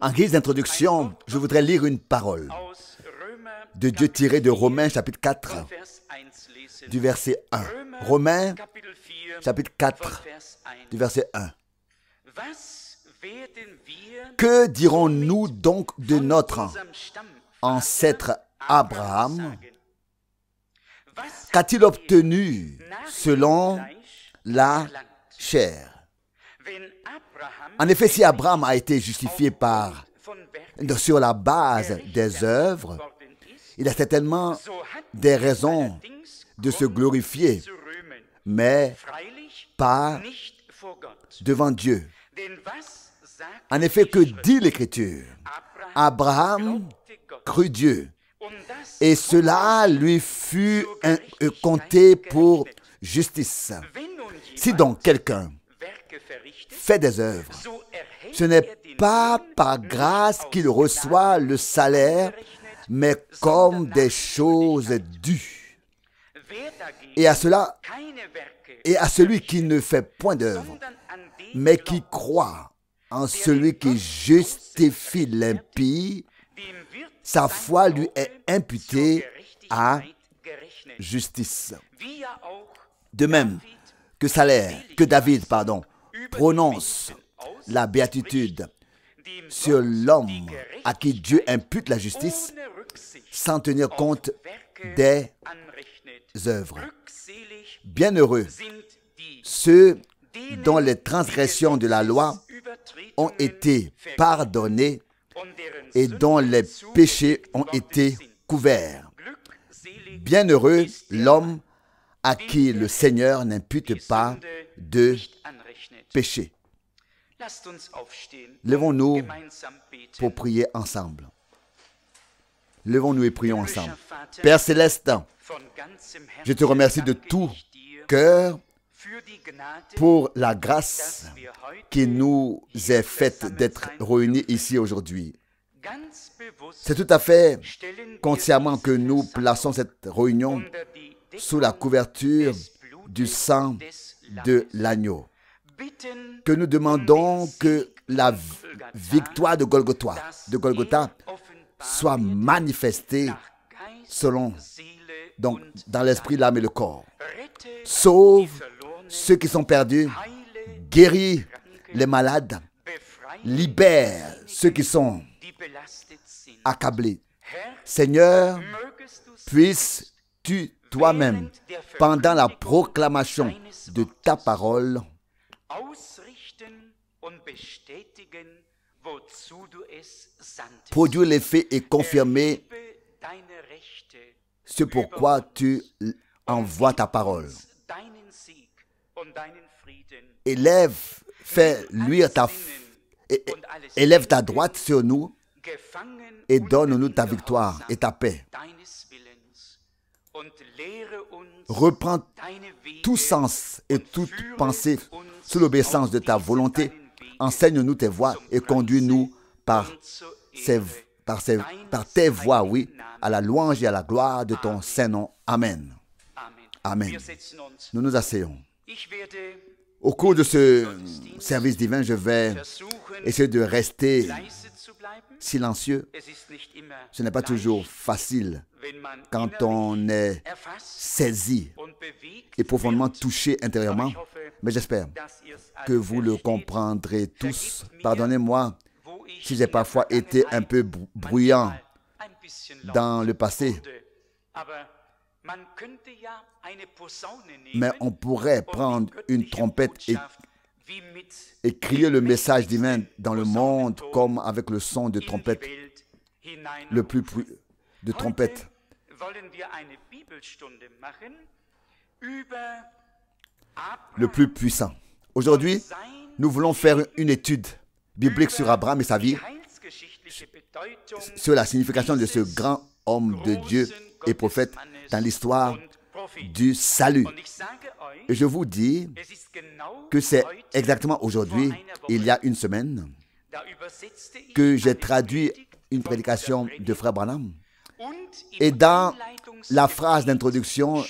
En guise d'introduction, je voudrais lire une parole de Dieu tirée de Romains chapitre 4 du verset 1. Romains chapitre 4 du verset 1. Que dirons-nous donc de notre ancêtre Abraham Qu'a-t-il obtenu selon la chair en effet, si Abraham a été justifié par, sur la base des œuvres, il a certainement des raisons de se glorifier, mais pas devant Dieu. En effet, que dit l'Écriture Abraham crut Dieu, et cela lui fut euh, compté pour justice. Si donc quelqu'un fait des œuvres. Ce n'est pas par grâce qu'il reçoit le salaire, mais comme des choses dues. Et à cela, et à celui qui ne fait point d'œuvre, mais qui croit en celui qui justifie l'impie, sa foi lui est imputée à justice. De même que salaire, que David, pardon, prononce la béatitude sur l'homme à qui Dieu impute la justice sans tenir compte des œuvres. Bienheureux ceux dont les transgressions de la loi ont été pardonnées et dont les péchés ont été couverts. Bienheureux l'homme à qui le Seigneur n'impute pas de péché. Levons-nous pour prier ensemble. Levons-nous et prions ensemble. Père céleste, je te remercie de tout cœur pour la grâce qui nous est faite d'être réunis ici aujourd'hui. C'est tout à fait consciemment que nous plaçons cette réunion sous la couverture du sang de l'agneau que nous demandons que la victoire de Golgotha, soit manifestée selon, donc, dans l'esprit, l'âme et le corps. Sauve ceux qui sont perdus, guéris les malades, libère ceux qui sont accablés. Seigneur, puisses-tu toi-même, pendant la proclamation de ta parole, Produire les faits et confirmer ce pourquoi tu envoies ta parole. Élève, fais luire ta, élève ta droite sur nous et donne-nous ta victoire et ta paix. Reprends tout sens et toute pensée sous l'obéissance de ta volonté. Enseigne-nous tes voies et conduis-nous par, par, tes voies, oui, à la louange et à la gloire de ton Saint-Nom. Amen. Amen. Nous nous asseyons. Au cours de ce service divin, je vais essayer de rester silencieux. Ce n'est pas toujours facile quand on est saisi et profondément touché intérieurement, mais j'espère que vous le comprendrez tous. Pardonnez-moi si j'ai parfois été un peu bruyant dans le passé. Mais on pourrait prendre une trompette et et crier le message divin dans le monde comme avec le son de trompette, le plus de trompette. Le plus puissant. Aujourd'hui, nous voulons faire une étude biblique sur Abraham et sa vie, sur la signification de ce grand homme de Dieu et prophète dans l'histoire du salut. Je vous dis que c'est exactement aujourd'hui, il y a une semaine, que j'ai traduit une prédication de Frère Branham. Et dans la phrase d'introduction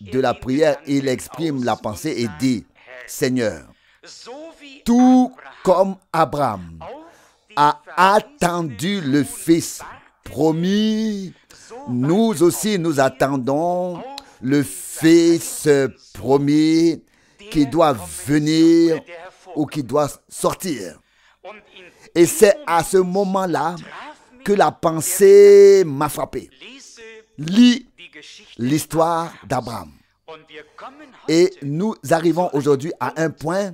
de la prière, il exprime la pensée et dit, Seigneur, tout comme Abraham a attendu le Fils promis, nous aussi nous attendons le Fils promis qui doit venir ou qui doit sortir. Et c'est à ce moment-là que la pensée m'a frappé. Lis l'histoire d'Abraham. Et nous arrivons aujourd'hui à un point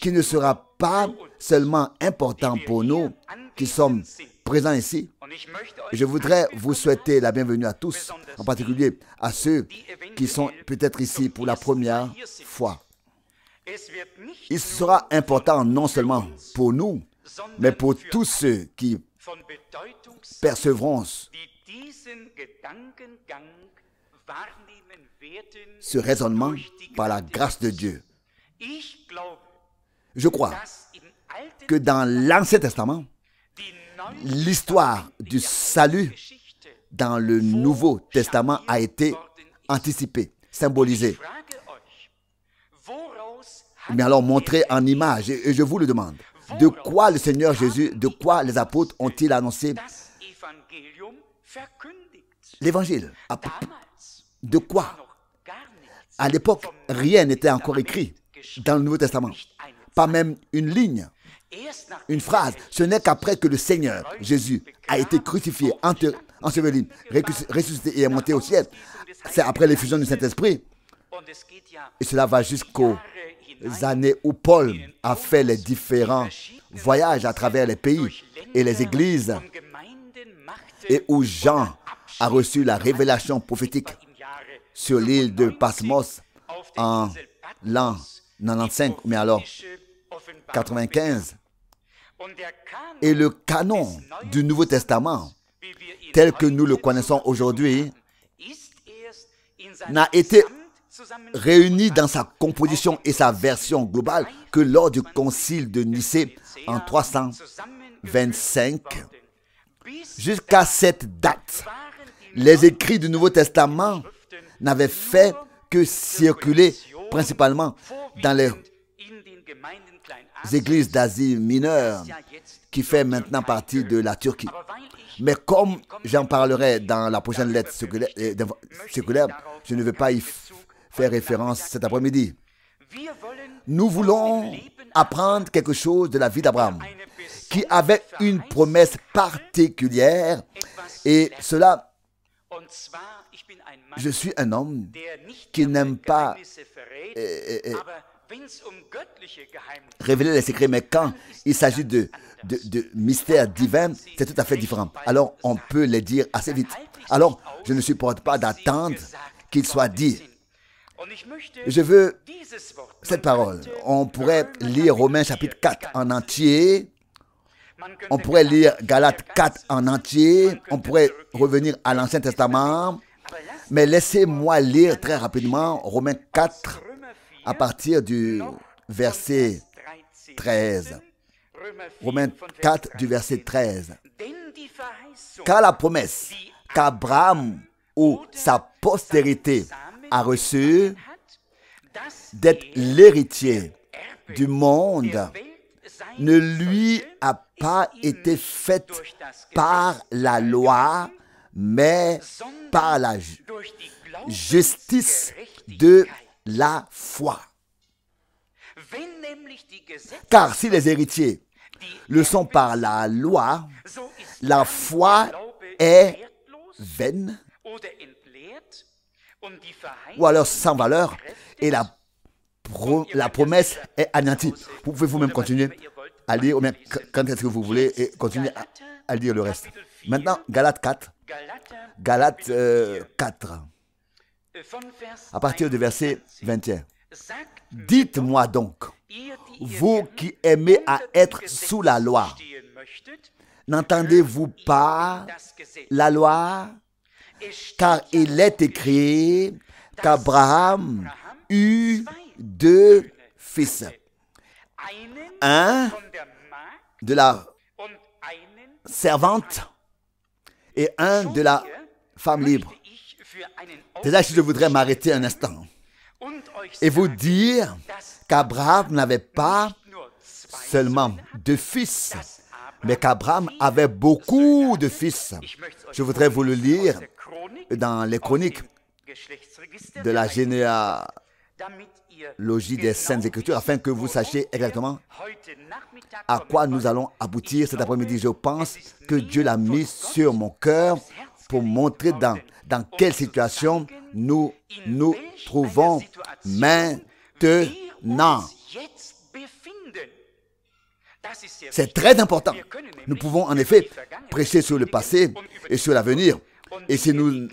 qui ne sera pas seulement important pour nous qui sommes présent ici. Je voudrais vous souhaiter la bienvenue à tous, en particulier à ceux qui sont peut-être ici pour la première fois. Il sera important non seulement pour nous, mais pour tous ceux qui percevront ce raisonnement par la grâce de Dieu. Je crois que dans l'Ancien Testament, l'histoire du salut dans le Nouveau Testament a été anticipée, symbolisée. Mais alors montrez en image, et je vous le demande, de quoi le Seigneur Jésus, de quoi les apôtres ont-ils annoncé l'évangile De quoi À l'époque, rien n'était encore écrit dans le Nouveau Testament, pas même une ligne. Une phrase, ce n'est qu'après que le Seigneur Jésus a été crucifié, enseveli, ressuscité et est monté au ciel. C'est après l'effusion du Saint-Esprit. Et cela va jusqu'aux années où Paul a fait les différents voyages à travers les pays et les églises et où Jean a reçu la révélation prophétique sur l'île de Pasmos en l'an 95, mais alors 95. Et le canon du Nouveau Testament, tel que nous le connaissons aujourd'hui, n'a été réuni dans sa composition et sa version globale que lors du concile de Nicée en 325 jusqu'à cette date. Les écrits du Nouveau Testament n'avaient fait que circuler principalement dans les églises d'Asie mineure qui fait maintenant partie de la Turquie. Mais comme j'en parlerai dans la prochaine lettre circulaire, euh, je ne veux pas y faire référence cet après-midi. Nous voulons apprendre quelque chose de la vie d'Abraham, qui avait une promesse particulière, et cela, je suis un homme qui n'aime pas euh, euh, Um révéler les secrets, mais quand il s'agit de, de, mystères divins, c'est tout à fait différent. Alors on peut les dire assez vite. Alors je ne supporte pas d'attendre qu'il soit dit. Je veux cette parole. On pourrait lire Romains chapitre 4 en entier. On pourrait lire Galates 4 en entier. On pourrait revenir à l'Ancien Testament. Mais laissez-moi lire très rapidement Romains 4 à partir du verset 13. Romains 4 du verset 13. Car la promesse qu'Abraham ou sa postérité a reçue d'être l'héritier du monde ne lui a pas été faite par la loi, mais par la justice de la foi. Car si les héritiers le sont par la loi, la foi est vaine ou alors sans valeur et la, la promesse est anéantie. Vous pouvez vous-même continuer à lire, ou même quand est-ce que vous voulez, et continuer à, lire le reste. Maintenant, Galate 4. Galate 4 à partir du verset 21. Dites-moi donc, vous qui aimez à être sous la loi, n'entendez-vous pas la loi Car il est écrit qu'Abraham eut deux fils. Un de la servante et un de la femme libre. C'est là que je voudrais m'arrêter un instant et vous dire qu'Abraham n'avait pas seulement deux fils, mais qu'Abraham avait beaucoup de fils. Je voudrais vous le lire dans les chroniques de la généalogie des Saintes Écritures afin que vous sachiez exactement à quoi nous allons aboutir cet après-midi. Je pense que Dieu l'a mis sur mon cœur pour montrer dans, dans quelle situation nous nous trouvons maintenant. C'est très important. Nous pouvons en effet prêcher sur le passé et sur l'avenir. Et si nous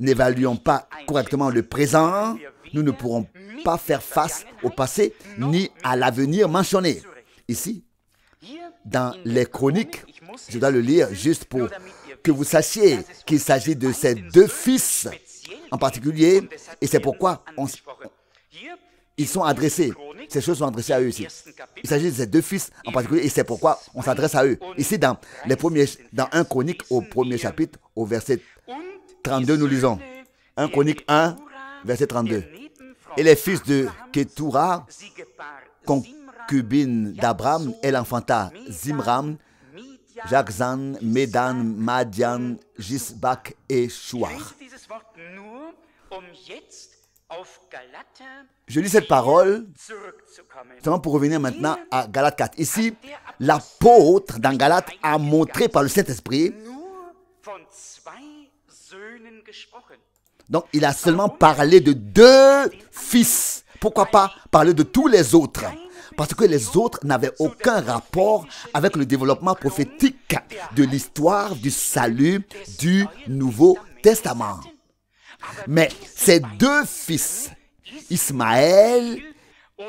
n'évaluons pas correctement le présent, nous ne pourrons pas faire face au passé ni à l'avenir mentionné. Ici, dans les chroniques, je dois le lire juste pour que vous sachiez qu'il s'agit de ces deux fils en particulier, et c'est pourquoi on, ils sont adressés. Ces choses sont adressées à eux ici. Il s'agit de ces deux fils en particulier, et c'est pourquoi on s'adresse à eux. Ici, dans, les premiers, dans 1 Chronique, au premier chapitre, au verset 32, nous lisons 1 Chronique 1, verset 32. Et les fils de Ketura, concubine d'Abraham, et enfanta Zimram, Medan, Madian, et um Je lis cette parole seulement pour revenir maintenant à Galate 4. Ici, l'apôtre dans Galate a montré par le Saint-Esprit. Donc, il a seulement parlé de deux fils. Pourquoi pas parler de tous les autres parce que les autres n'avaient aucun rapport avec le développement prophétique de l'histoire du salut du Nouveau Testament. Mais ces deux fils, Ismaël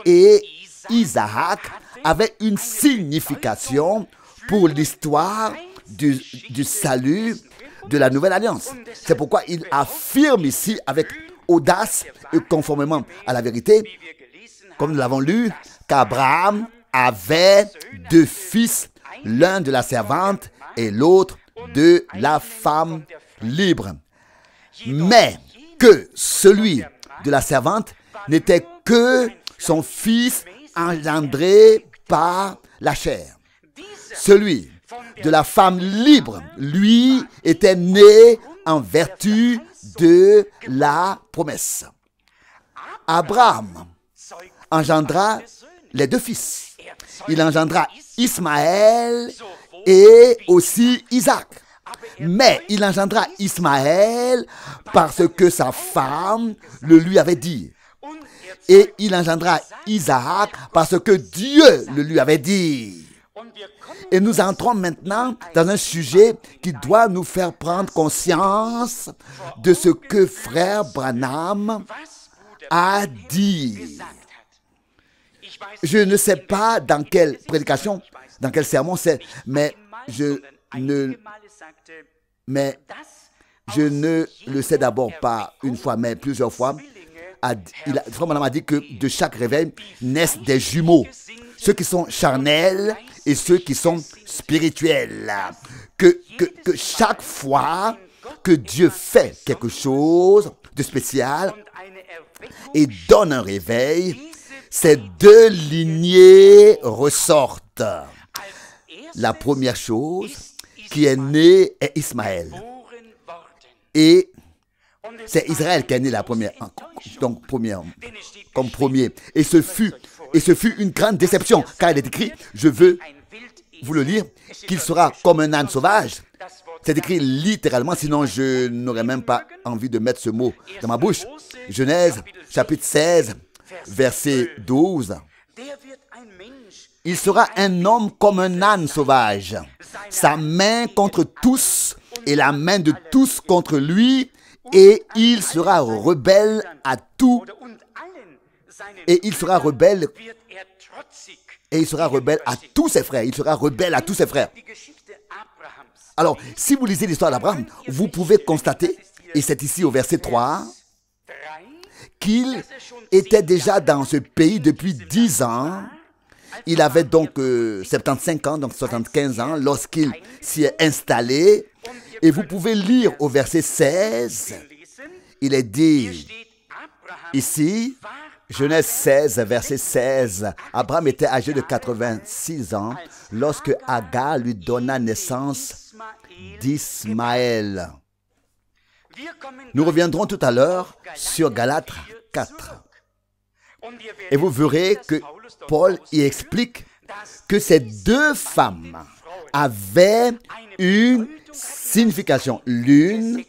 et Isaac, avaient une signification pour l'histoire du, salut de la nouvelle alliance. C'est pourquoi il affirme ici avec audace et conformément à la vérité, comme nous l'avons lu qu'Abraham avait deux fils, l'un de la servante et l'autre de la femme libre, mais que celui de la servante n'était que son fils engendré par la chair. Celui de la femme libre, lui, était né en vertu de la promesse. Abraham engendra les deux fils. Il engendra Ismaël et aussi Isaac. Mais il engendra Ismaël parce que sa femme le lui avait dit. Et il engendra Isaac parce que Dieu le lui avait dit. Et nous entrons maintenant dans un sujet qui doit nous faire prendre conscience de ce que frère Branham a dit. Je ne sais pas dans quelle prédication, dans quel sermon c'est, mais je ne, mais je ne le sais d'abord pas une fois, mais plusieurs fois. il a, Frère dit que de chaque réveil naissent des jumeaux, ceux qui sont charnels et ceux qui sont spirituels. que chaque fois que Dieu fait quelque chose de spécial et donne un réveil, ces deux lignées ressortent. La première chose qui est née est Ismaël. Et c'est Israël qui est né la première, donc première, comme premier. Et ce fut, et ce fut une grande déception, car il est écrit, je veux vous le lire, qu'il sera comme un âne sauvage. C'est écrit littéralement, sinon je n'aurais même pas envie de mettre ce mot dans ma bouche. Genèse, chapitre 16, verset 12, il sera un homme comme un âne sauvage, sa main contre tous et la main de tous contre lui, et il sera rebelle à tout, et il sera rebelle, et il sera rebelle à tous ses frères, il sera rebelle à tous ses frères. Alors, si vous lisez l'histoire d'Abraham, vous pouvez constater, et c'est ici au verset 3, qu'il était déjà dans ce pays depuis 10 ans. Il avait donc 75 euh, ans, donc 75 ans, lorsqu'il s'y est installé. Et vous pouvez lire au verset 16, il est dit ici, Genèse 16, verset 16, Abraham était âgé de 86 ans lorsque Agar lui donna naissance d'Ismaël. Nous reviendrons tout à l'heure sur Galates 4. Et vous verrez que Paul y explique que ces deux femmes avaient une signification. L'une,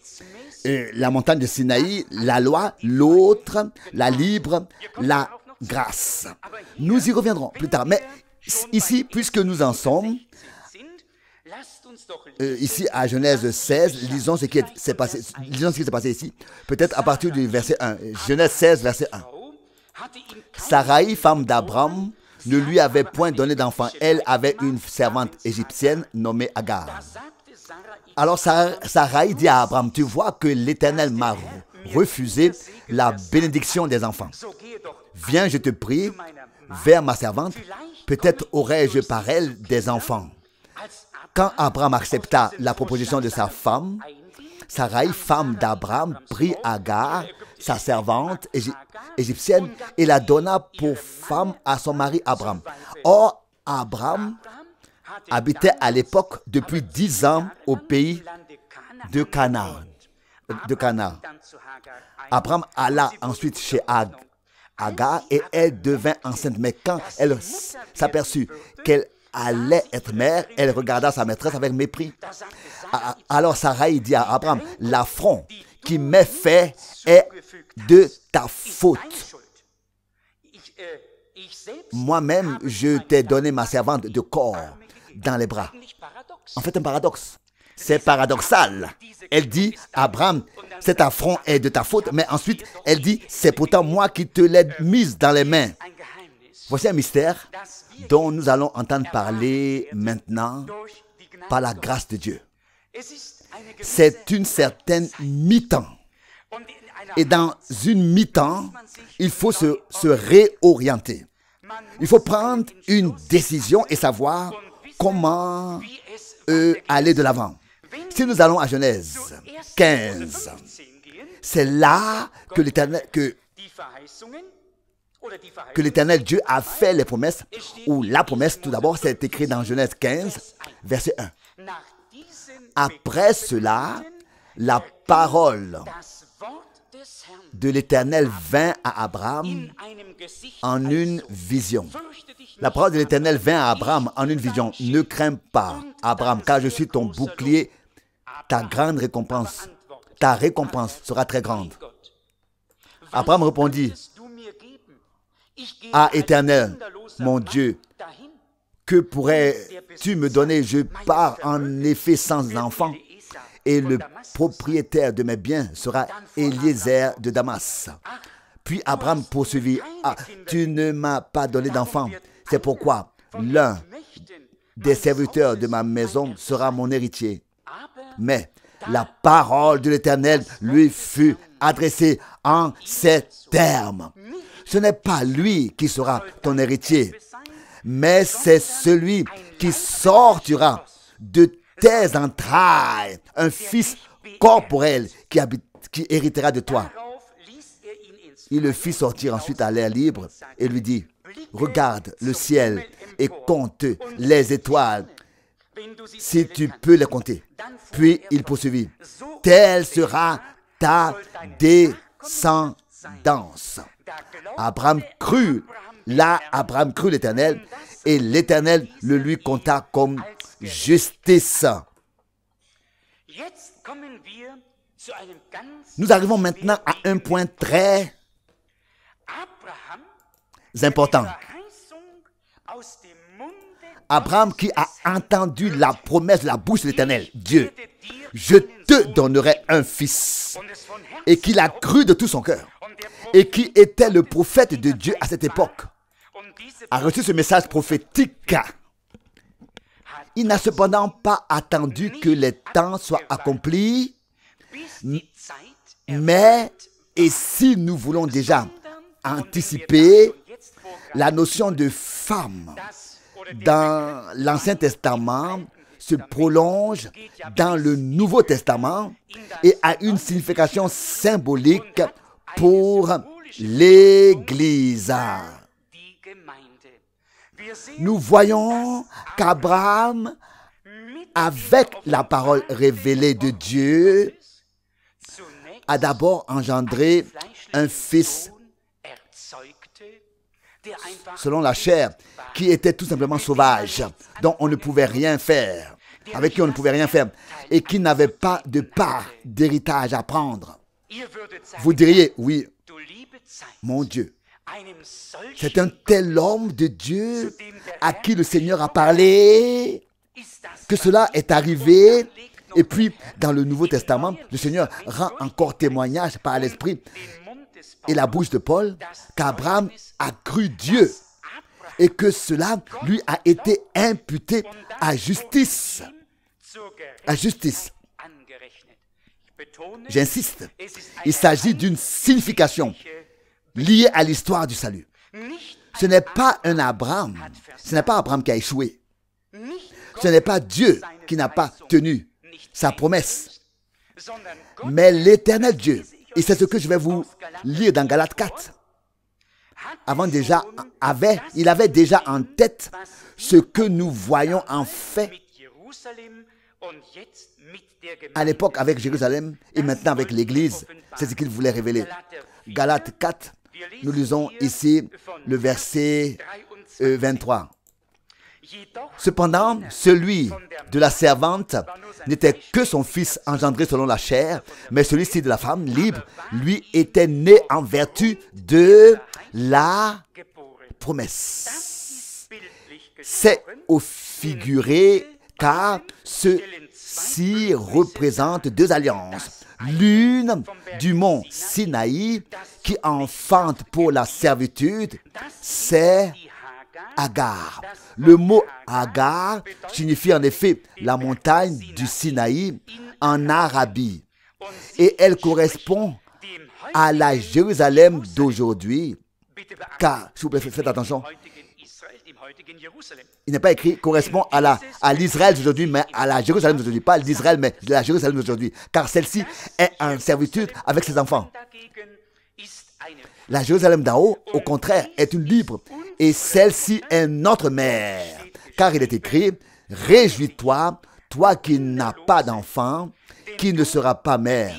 la montagne de Sinaï, la loi, l'autre, la libre, la grâce. Nous y reviendrons plus tard. Mais ici, puisque nous en sommes, euh, ici à Genèse 16, lisons ce qui s'est passé, ce qui s'est passé ici, peut-être à partir du verset 1. Genèse 16, verset 1. Sarai, femme d'Abraham, ne lui avait point donné d'enfant. Elle avait une servante égyptienne nommée Agar. Alors Sarai dit à Abraham, tu vois que l'Éternel m'a refusé la bénédiction des enfants. Viens, je te prie, vers ma servante. Peut-être aurai-je par elle des enfants. Quand Abraham accepta la proposition de sa femme, Sarai, femme d'Abraham, prit Agar, sa servante égyptienne, et la donna pour femme à son mari Abraham. Or, Abraham habitait à l'époque depuis dix ans au pays de Canaan. De Canaan. Abraham alla ensuite chez Agar et elle devint enceinte. Mais quand elle s'aperçut qu'elle allait être mère, elle regarda sa maîtresse avec mépris. Ah, ah, alors Sarah dit à Abraham, l'affront qui m'est fait est de ta faute. Moi-même, je t'ai donné ma servante de corps dans les bras. En fait, un paradoxe. C'est paradoxal. Elle dit, Abraham, cet affront est de ta faute, mais ensuite, elle dit, c'est pourtant moi qui te l'ai mise dans les mains. Voici un mystère dont nous allons entendre parler maintenant par la grâce de Dieu. C'est une certaine mi-temps. Et dans une mi-temps, il faut se, réorienter. Il faut prendre une décision et savoir comment euh, aller de l'avant. Si nous allons à Genèse 15, c'est là que, que que l'Éternel Dieu a fait les promesses, ou la promesse tout d'abord, c'est écrit dans Genèse 15, verset 1. Après cela, la parole de l'Éternel vint à Abraham en une vision. La parole de l'Éternel vint à Abraham en une vision. Ne crains pas, Abraham, car je suis ton bouclier, ta grande récompense. Ta récompense sera très grande. Abraham répondit, à Éternel, mon Dieu, que pourrais-tu me donner Je pars en effet sans enfant, et le propriétaire de mes biens sera Eliezer de Damas. Puis Abraham poursuivit, Ah, tu ne m'as pas donné d'enfant. C'est pourquoi l'un des serviteurs de ma maison sera mon héritier. Mais la parole de l'Éternel lui fut adressée en ces termes ce n'est pas lui qui sera ton héritier, mais c'est celui qui sortira de tes entrailles, un fils corporel qui, héritera de toi. Il le fit sortir ensuite à l'air libre et lui dit, regarde le ciel et compte les étoiles si tu peux les compter. Puis il poursuivit, telle sera ta descendance. Abraham crut. Là, Abraham crut l'Éternel et l'Éternel le lui compta comme justice. Nous arrivons maintenant à un point très important. Abraham qui a entendu la promesse de la bouche de l'Éternel, Dieu, je te donnerai un fils, et qu'il a cru de tout son cœur et qui était le prophète de Dieu à cette époque, a reçu ce message prophétique. Il n'a cependant pas attendu que les temps soient accomplis, mais, et si nous voulons déjà anticiper la notion de femme dans l'Ancien Testament, se prolonge dans le Nouveau Testament et a une signification symbolique pour l'Église. Nous voyons qu'Abraham, avec la parole révélée de Dieu, a d'abord engendré un fils selon la chair, qui était tout simplement sauvage, dont on ne pouvait rien faire, avec qui on ne pouvait rien faire, et qui n'avait pas de part d'héritage à prendre vous diriez, oui, mon Dieu, c'est un tel homme de Dieu à qui le Seigneur a parlé que cela est arrivé. Et puis, dans le Nouveau Testament, le Seigneur rend encore témoignage par l'Esprit et la bouche de Paul qu'Abraham a cru Dieu et que cela lui a été imputé à justice. À justice. J'insiste. Il s'agit d'une signification liée à l'histoire du salut. Ce n'est pas un Abraham. Ce n'est pas Abraham qui a échoué. Ce n'est pas Dieu qui n'a pas tenu sa promesse. Mais l'éternel Dieu, et c'est ce que je vais vous lire dans Galates 4, avant déjà avait, il avait déjà en tête ce que nous voyons en fait à l'époque avec Jérusalem et maintenant avec l'Église. C'est ce qu'il voulait révéler. Galates 4, nous lisons ici le verset 23. Euh, Cependant, celui de la servante n'était que son fils engendré selon la chair, mais celui-ci de la femme libre, lui, était né en vertu de la promesse. C'est au figuré, car ce s'y représente deux alliances. L'une du mont Sinaï qui enfante pour la servitude, c'est Agar. Le mot Agar signifie en effet la montagne du Sinaï en Arabie et elle correspond à la Jérusalem d'aujourd'hui. Car, s'il vous plaît, faites attention, il n'est pas écrit correspond à la à l'Israël d'aujourd'hui, mais à la Jérusalem d'aujourd'hui. Pas l'Israël, mais la Jérusalem d'aujourd'hui. Car celle-ci est en servitude avec ses enfants. La Jérusalem d'en au contraire, est une libre. Et celle-ci est notre mère. Car il est écrit, Réjouis-toi, toi qui n'as pas d'enfant, qui ne sera pas mère.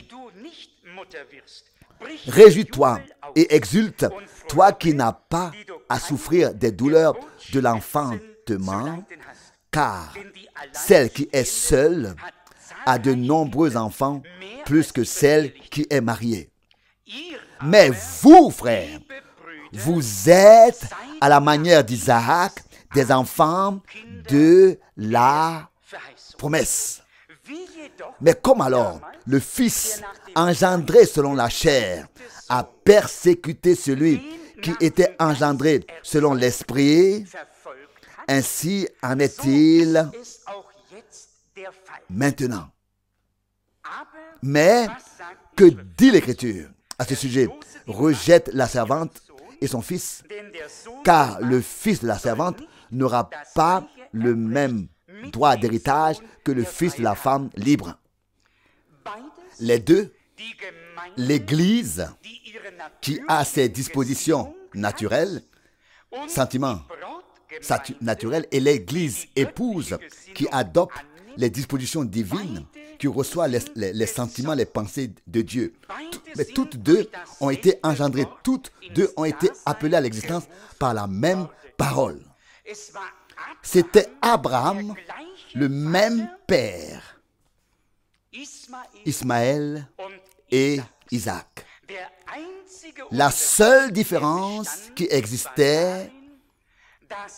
Réjouis-toi et exulte, toi qui n'as pas à souffrir des douleurs de l'enfantement, car celle qui est seule a de nombreux enfants plus que celle qui est mariée. Mais vous, frères, vous êtes à la manière d'Isaac, des enfants de la promesse. Mais comme alors le Fils engendré selon la chair à persécuter celui qui était engendré selon l'Esprit. Ainsi en est-il maintenant. Mais que dit l'Écriture à ce sujet Rejette la servante et son fils, car le fils de la servante n'aura pas le même droit d'héritage que le fils de la femme libre. Les deux l'Église, qui a ses dispositions naturelles, sentiments naturels, et l'Église épouse, qui adopte les dispositions divines, qui reçoit les, sentiments, les pensées de Dieu. mais toutes deux ont été engendrées, toutes deux ont été appelées à l'existence par la même parole. C'était Abraham, le même père, Ismaël et Isaac. La seule différence qui existait,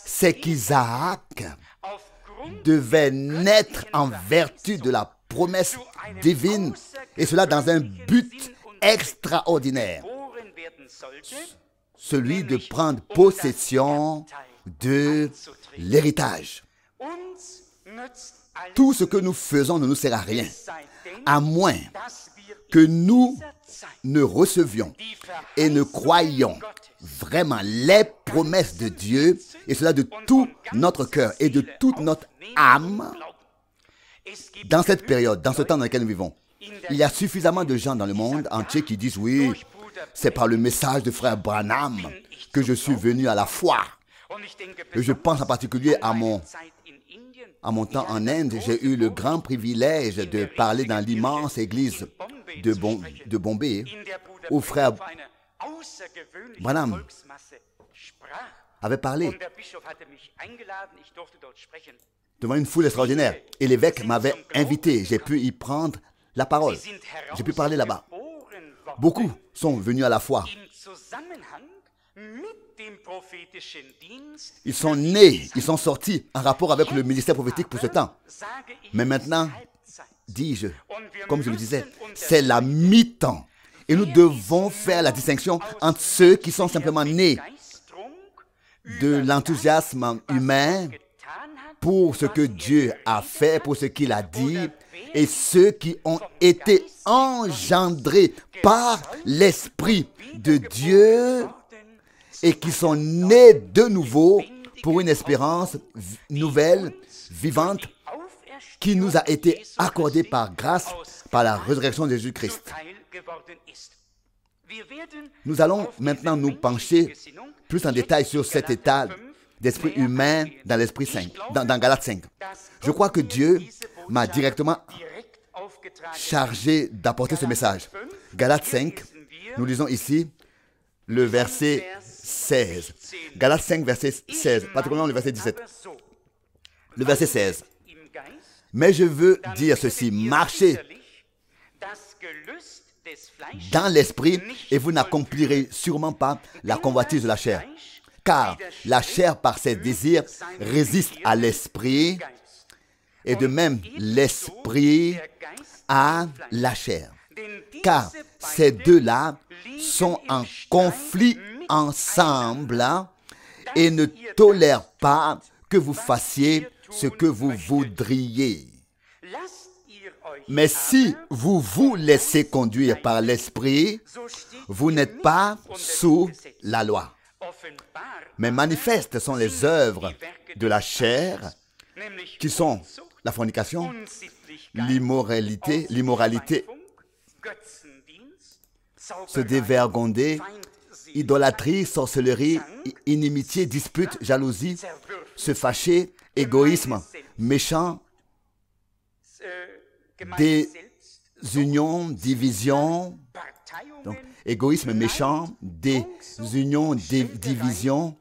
c'est qu'Isaac devait naître en vertu de la promesse divine, et cela dans un but extraordinaire, celui de prendre um possession de l'héritage. Tout ce que nous faisons ne nous sert à rien, à moins que nous ne recevions et ne croyions vraiment les promesses de Dieu, et cela de tout notre cœur et de toute notre âme, dans cette période, dans ce temps dans lequel nous vivons, il y a suffisamment de gens dans le monde entier qui disent oui, c'est par le message de frère Branham que je suis venu à la foi. Et je pense en particulier à mon en mon temps en Inde, j'ai eu le grand privilège de parler dans l'immense église de, de Bombay où frère Branham avait parlé devant une foule extraordinaire. Et l'évêque m'avait invité. J'ai pu y prendre la parole. J'ai pu parler là-bas. Beaucoup sont venus à la fois ils sont nés, ils sont sortis en rapport avec le ministère prophétique pour ce temps. Mais maintenant, dis-je, comme je le disais, c'est la mi-temps. Et nous devons faire la distinction entre ceux qui sont simplement nés de l'enthousiasme humain pour ce que Dieu a fait, pour ce qu'il a dit, et ceux qui ont été engendrés par l'Esprit de Dieu et qui sont nés de nouveau pour une espérance nouvelle, vivante, qui nous a été accordée par grâce par la résurrection de Jésus-Christ. Nous allons maintenant nous pencher plus en détail sur cet état d'esprit humain dans l'Esprit Saint, 5. Je crois que Dieu m'a directement chargé d'apporter ce message. Galate 5, nous lisons ici le verset 16. Galates 5, verset 16. Particulièrement le verset 17. Le verset 16. Mais je veux dire ceci, marchez dans l'esprit et vous n'accomplirez sûrement pas la convoitise de la chair. Car la chair, par ses désirs, résiste à l'esprit et de même l'esprit à la chair. Car ces deux-là sont en conflit ensemble hein, et ne tolère pas que vous fassiez ce que vous voudriez. Mais si vous vous laissez conduire par l'Esprit, vous n'êtes pas sous la loi. Mais manifestes sont les œuvres de la chair, qui sont la fornication, l'immoralité, l'immoralité, se dévergonder, idolâtrie, sorcellerie, inimitié, dispute, jalousie, se fâcher, égoïsme, méchant, désunion, division, donc égoïsme, méchant, des divisions.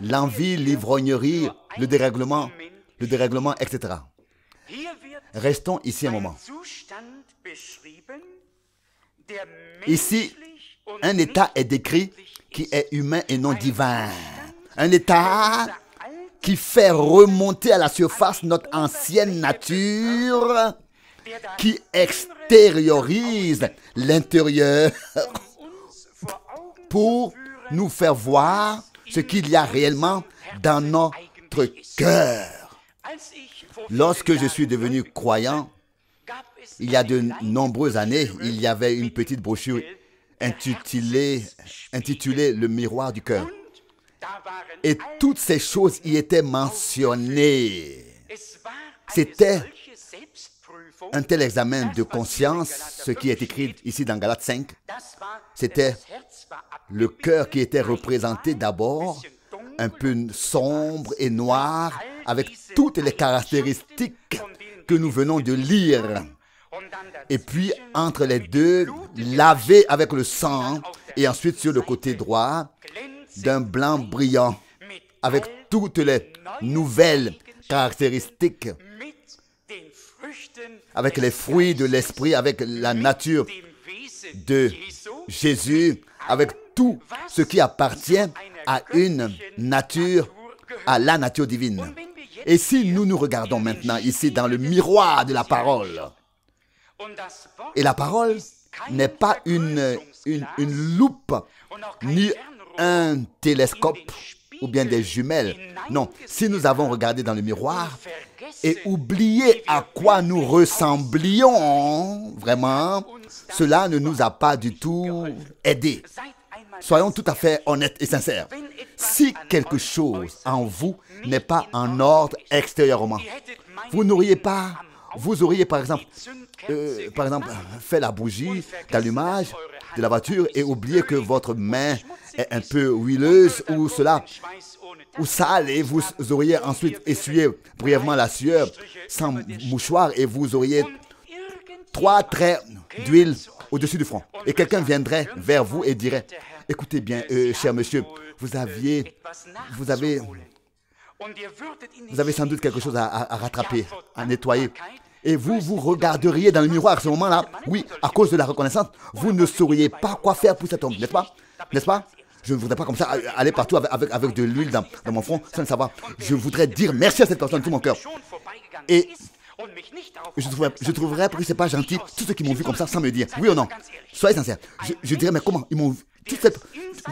l'envie, l'ivrognerie, le dérèglement, le dérèglement, etc. Restons ici un moment. Ici, un état est décrit qui est humain et non divin. Un état qui fait remonter à la surface notre ancienne nature, qui extériorise l'intérieur pour nous faire voir ce qu'il y a réellement dans notre cœur. Lorsque je suis devenu croyant, il y a de nombreuses années, il y avait une petite brochure intitulée, Le miroir du cœur. Et toutes ces choses y étaient mentionnées. C'était un tel examen de conscience, ce qui est écrit ici dans Galates 5, c'était le cœur qui était représenté d'abord, un peu sombre et noir, avec toutes les caractéristiques que nous venons de lire et puis entre les deux, laver avec le sang, et ensuite sur le côté droit, d'un blanc brillant, avec toutes les nouvelles caractéristiques, avec les fruits de l'esprit, avec la nature de Jésus, avec tout ce qui appartient à une nature, à la nature divine. Et si nous nous regardons maintenant ici dans le miroir de la parole, et la parole n'est pas une, une, loupe, ni un télescope ou bien des jumelles. Non, si nous avons regardé dans le miroir et oublié à quoi nous ressemblions, vraiment, cela ne nous a pas du tout aidé. Soyons tout à fait honnêtes et sincères. Si quelque chose en vous n'est pas en ordre extérieurement, vous n'auriez pas, vous auriez par exemple euh, par exemple, fait la bougie d'allumage de la voiture et oubliez que votre main est un peu huileuse ou cela ou sale et vous auriez ensuite essuyé brièvement la sueur sans mouchoir et vous auriez trois traits d'huile au-dessus du front. Et quelqu'un viendrait vers vous et dirait, écoutez bien, euh, cher monsieur, vous aviez, vous avez, vous avez sans doute quelque chose à rattraper, à nettoyer et vous vous regarderiez dans le miroir à ce moment-là. Oui, à cause de la reconnaissance, vous ne sauriez pas quoi faire pour cet homme, n'est-ce pas N'est-ce pas je ne voudrais pas comme ça euh, aller partout avec, avec, de l'huile dans, dans, mon front sans le savoir. Je voudrais dire merci à cette personne de tout mon cœur. Et je trouverais, je trouverais que c'est pas gentil, tous ceux qui m'ont vu comme ça sans me dire, oui ou non. Soyez sincère. Je, je, dirais, mais comment ils m'ont cette...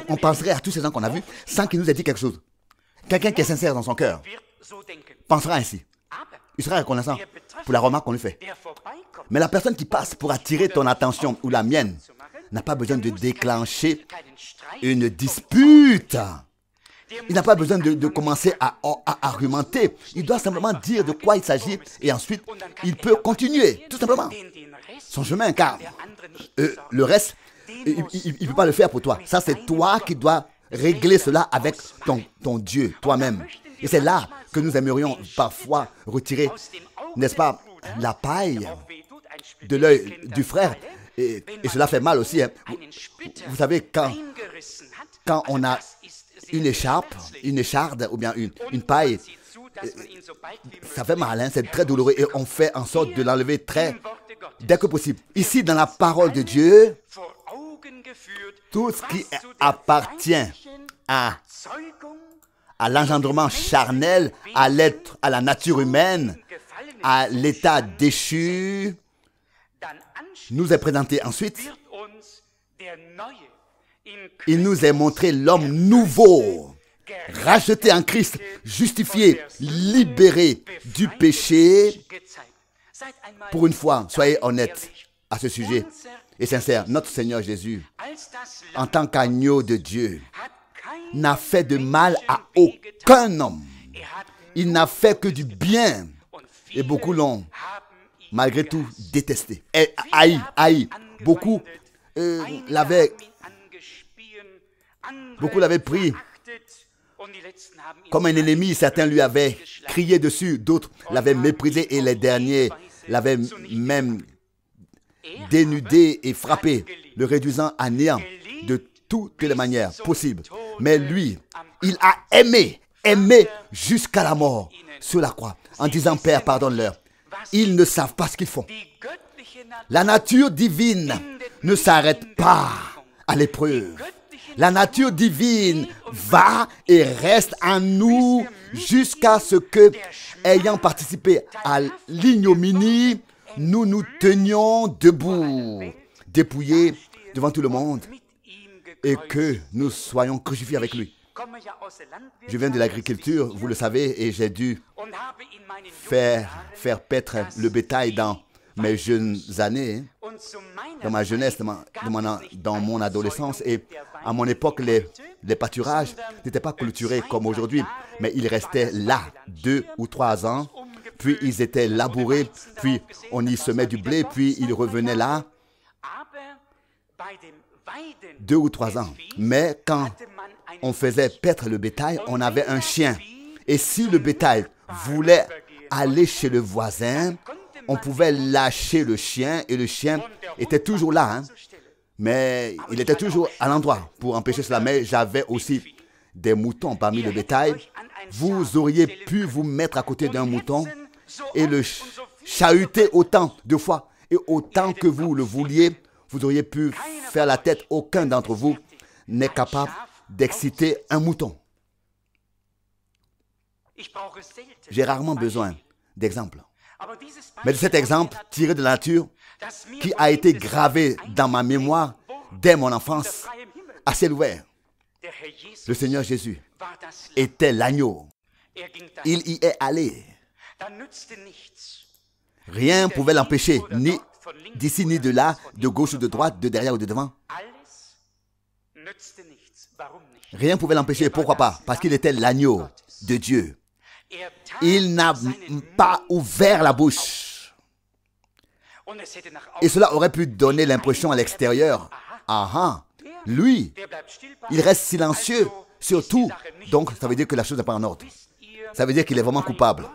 On penserait à tous ces gens qu'on a vus sans qu'ils nous aient dit quelque chose. Quelqu'un qui est sincère dans son cœur pensera ainsi. Il sera reconnaissant pour la remarque qu'on lui fait. Mais la personne qui passe pour attirer ton attention ou la mienne n'a pas besoin de déclencher une dispute. Il n'a pas besoin de, commencer à, argumenter. Il doit simplement dire de quoi il s'agit et ensuite il peut continuer, tout simplement. Son chemin, car euh, le reste, il ne peut pas le faire pour toi. Ça, c'est toi qui dois régler cela avec ton Dieu, toi-même. Et c'est là que nous aimerions parfois retirer, n'est-ce pas, la paille de l'œil du frère. Et, cela fait mal aussi. Hein. Vous, savez, quand, quand on a une écharpe, une écharde ou bien une, une paille, euh, ça fait mal, hein. c'est très douloureux et on fait en sorte de l'enlever très dès que possible. Ici, dans la parole de Dieu, tout ce qui appartient à à l'engendrement charnel, à l'être, à la nature humaine, à l'état déchu, nous est présenté ensuite. Il nous est montré l'homme nouveau, racheté en Christ, justifié, libéré du péché. Pour une fois, soyez honnête à ce sujet et sincère, Notre Seigneur Jésus, en tant qu'agneau de Dieu, n'a fait de mal à aucun homme. Il n'a fait que du bien. Et beaucoup l'ont, malgré tout, détesté. haï, haï. Beaucoup euh, l'avaient... Beaucoup l'avaient pris comme un ennemi. Certains lui avaient crié dessus, d'autres l'avaient méprisé et les derniers l'avaient même dénudé et frappé, le réduisant à néant de toutes les manières possibles. Mais lui, il a aimé, aimé jusqu'à la mort sur la croix, en disant, Père, pardonne-leur. Ils ne savent pas ce qu'ils font. La nature divine ne s'arrête pas à l'épreuve. La nature divine va et reste en nous jusqu'à ce que, ayant participé à l'ignominie, nous nous tenions debout, dépouillés devant tout le monde, et que nous soyons crucifiés avec lui. Je viens de l'agriculture, vous le savez, et j'ai dû faire, faire paître le bétail dans mes jeunes années, dans ma jeunesse, dans, mon, adolescence. Et à mon époque, les, les pâturages n'étaient pas culturés comme aujourd'hui, mais ils restaient là deux ou trois ans, puis ils étaient labourés, puis on y semait du blé, puis ils revenaient là deux ou trois ans. Mais quand on faisait paître le bétail, on avait un chien. Et si le bétail voulait aller chez le voisin, on pouvait lâcher le chien et le chien était toujours là. Hein. Mais il était toujours à l'endroit pour empêcher cela. Mais j'avais aussi des moutons parmi le bétail. Vous auriez pu vous mettre à côté d'un mouton et le chahuter autant de fois et autant que vous le vouliez vous auriez pu faire la tête, aucun d'entre vous n'est capable d'exciter un mouton. J'ai rarement besoin d'exemples. Mais cet exemple tiré de la nature, qui a été gravé dans ma mémoire dès mon enfance, à ciel ouvert, le Seigneur Jésus était l'agneau. Il y est allé. Rien ne pouvait l'empêcher, ni ni de là, de gauche ou de droite, de derrière ou de devant. Rien ne pouvait l'empêcher. Pourquoi pas Parce qu'il était l'agneau de Dieu. Il n'a pas ouvert la bouche. Et cela aurait pu donner l'impression à l'extérieur. Ah, ah. lui, il reste silencieux sur tout. Donc, ça veut dire que la chose n'est pas en ordre. Ça veut dire qu'il est vraiment coupable.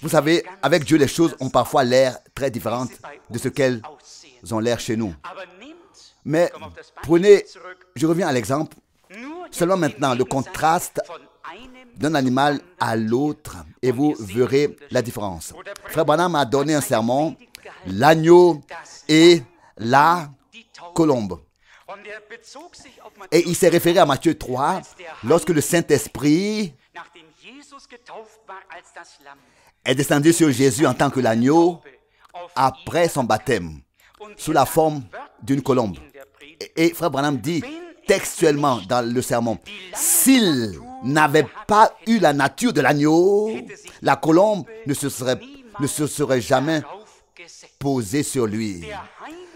Vous savez, avec Dieu, les choses ont parfois l'air très différentes de ce qu'elles ont l'air chez nous. Mais prenez, je reviens à l'exemple, seulement maintenant, le contraste d'un animal à l'autre et vous verrez la différence. Frère Branham a donné un sermon, l'agneau et la colombe. Et il s'est référé à Matthieu 3, lorsque le Saint-Esprit est descendu sur Jésus en tant que l'agneau après son baptême, sous la forme d'une colombe. Et, Frère Branham dit textuellement dans le sermon, s'il n'avait pas eu la nature de l'agneau, la colombe ne se serait, ne se serait jamais posée sur lui.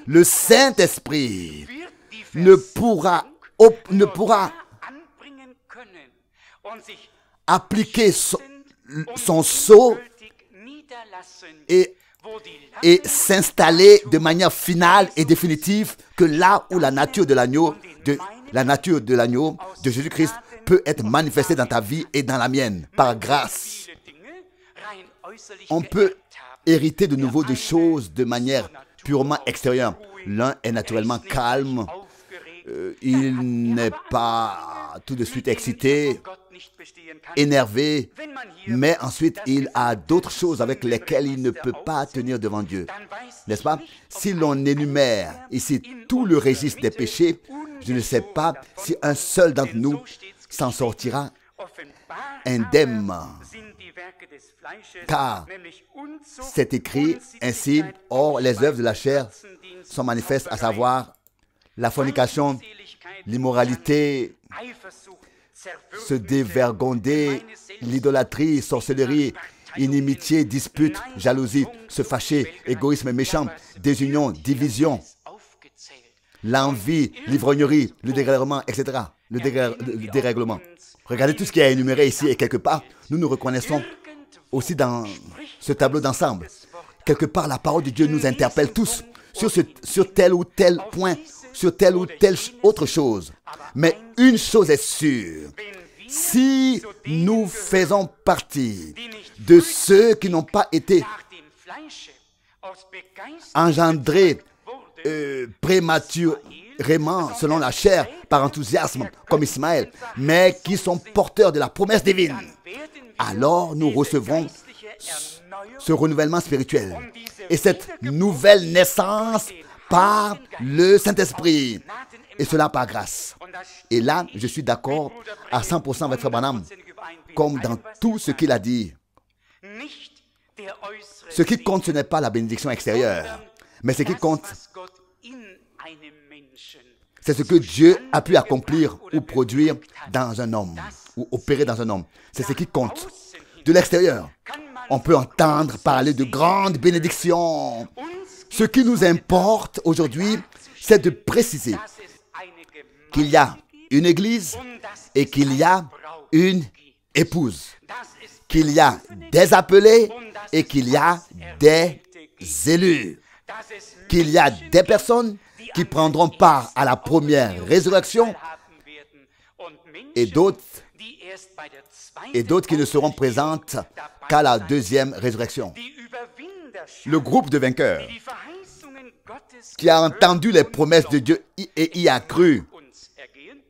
Le Saint-Esprit ne pourra, ne pourra appliquer son, son sceau et, et s'installer de manière finale et définitive que là où la nature de l'agneau, de la nature de l'agneau de Jésus-Christ peut être manifestée dans ta vie et dans la mienne par grâce. On peut hériter de nouveau des choses de manière purement extérieure. L'un est naturellement calme, euh, il n'est pas tout de suite excité énervé, mais ensuite il a d'autres choses avec lesquelles il ne peut pas tenir devant Dieu. N'est-ce pas Si l'on énumère ici tout le registre des péchés, je ne sais pas si un seul d'entre nous s'en sortira indemne. Car c'est écrit ainsi, or les œuvres de la chair sont manifestes, à savoir la fornication, l'immoralité, se dévergonder, l'idolâtrie, sorcellerie, inimitié, dispute, jalousie, se fâcher, égoïsme méchant, désunion, division, l'envie, l'ivrognerie, le dérèglement, etc. dérèglement. Regardez tout ce qui est énuméré ici et quelque part, nous nous reconnaissons aussi dans ce tableau d'ensemble. Quelque part, la parole de Dieu nous interpelle tous sur tel ou tel point sur telle ou telle autre chose. Mais une chose est sûre, si nous faisons partie de ceux qui n'ont pas été engendrés euh, prématurément selon la chair par enthousiasme comme Ismaël, mais qui sont porteurs de la promesse divine, alors nous recevrons ce renouvellement spirituel. Et cette nouvelle naissance par le Saint-Esprit. Et cela par grâce. Et là, je suis d'accord à 100% avec Frère Branham, comme dans tout ce qu'il a dit. Ce qui compte, ce n'est pas la bénédiction extérieure, mais ce qui compte, c'est ce que Dieu a pu accomplir ou produire dans un homme, ou opérer dans un homme. C'est ce qui compte. De l'extérieur, on peut entendre parler de grandes bénédictions ce qui nous importe aujourd'hui, c'est de préciser qu'il y a une église et qu'il y a une épouse, qu'il y a des appelés et qu'il y a des élus, qu'il y a des personnes qui prendront part à la première résurrection et d'autres qui ne seront présentes qu'à la deuxième résurrection le groupe de vainqueurs qui a entendu les promesses de Dieu et y a cru.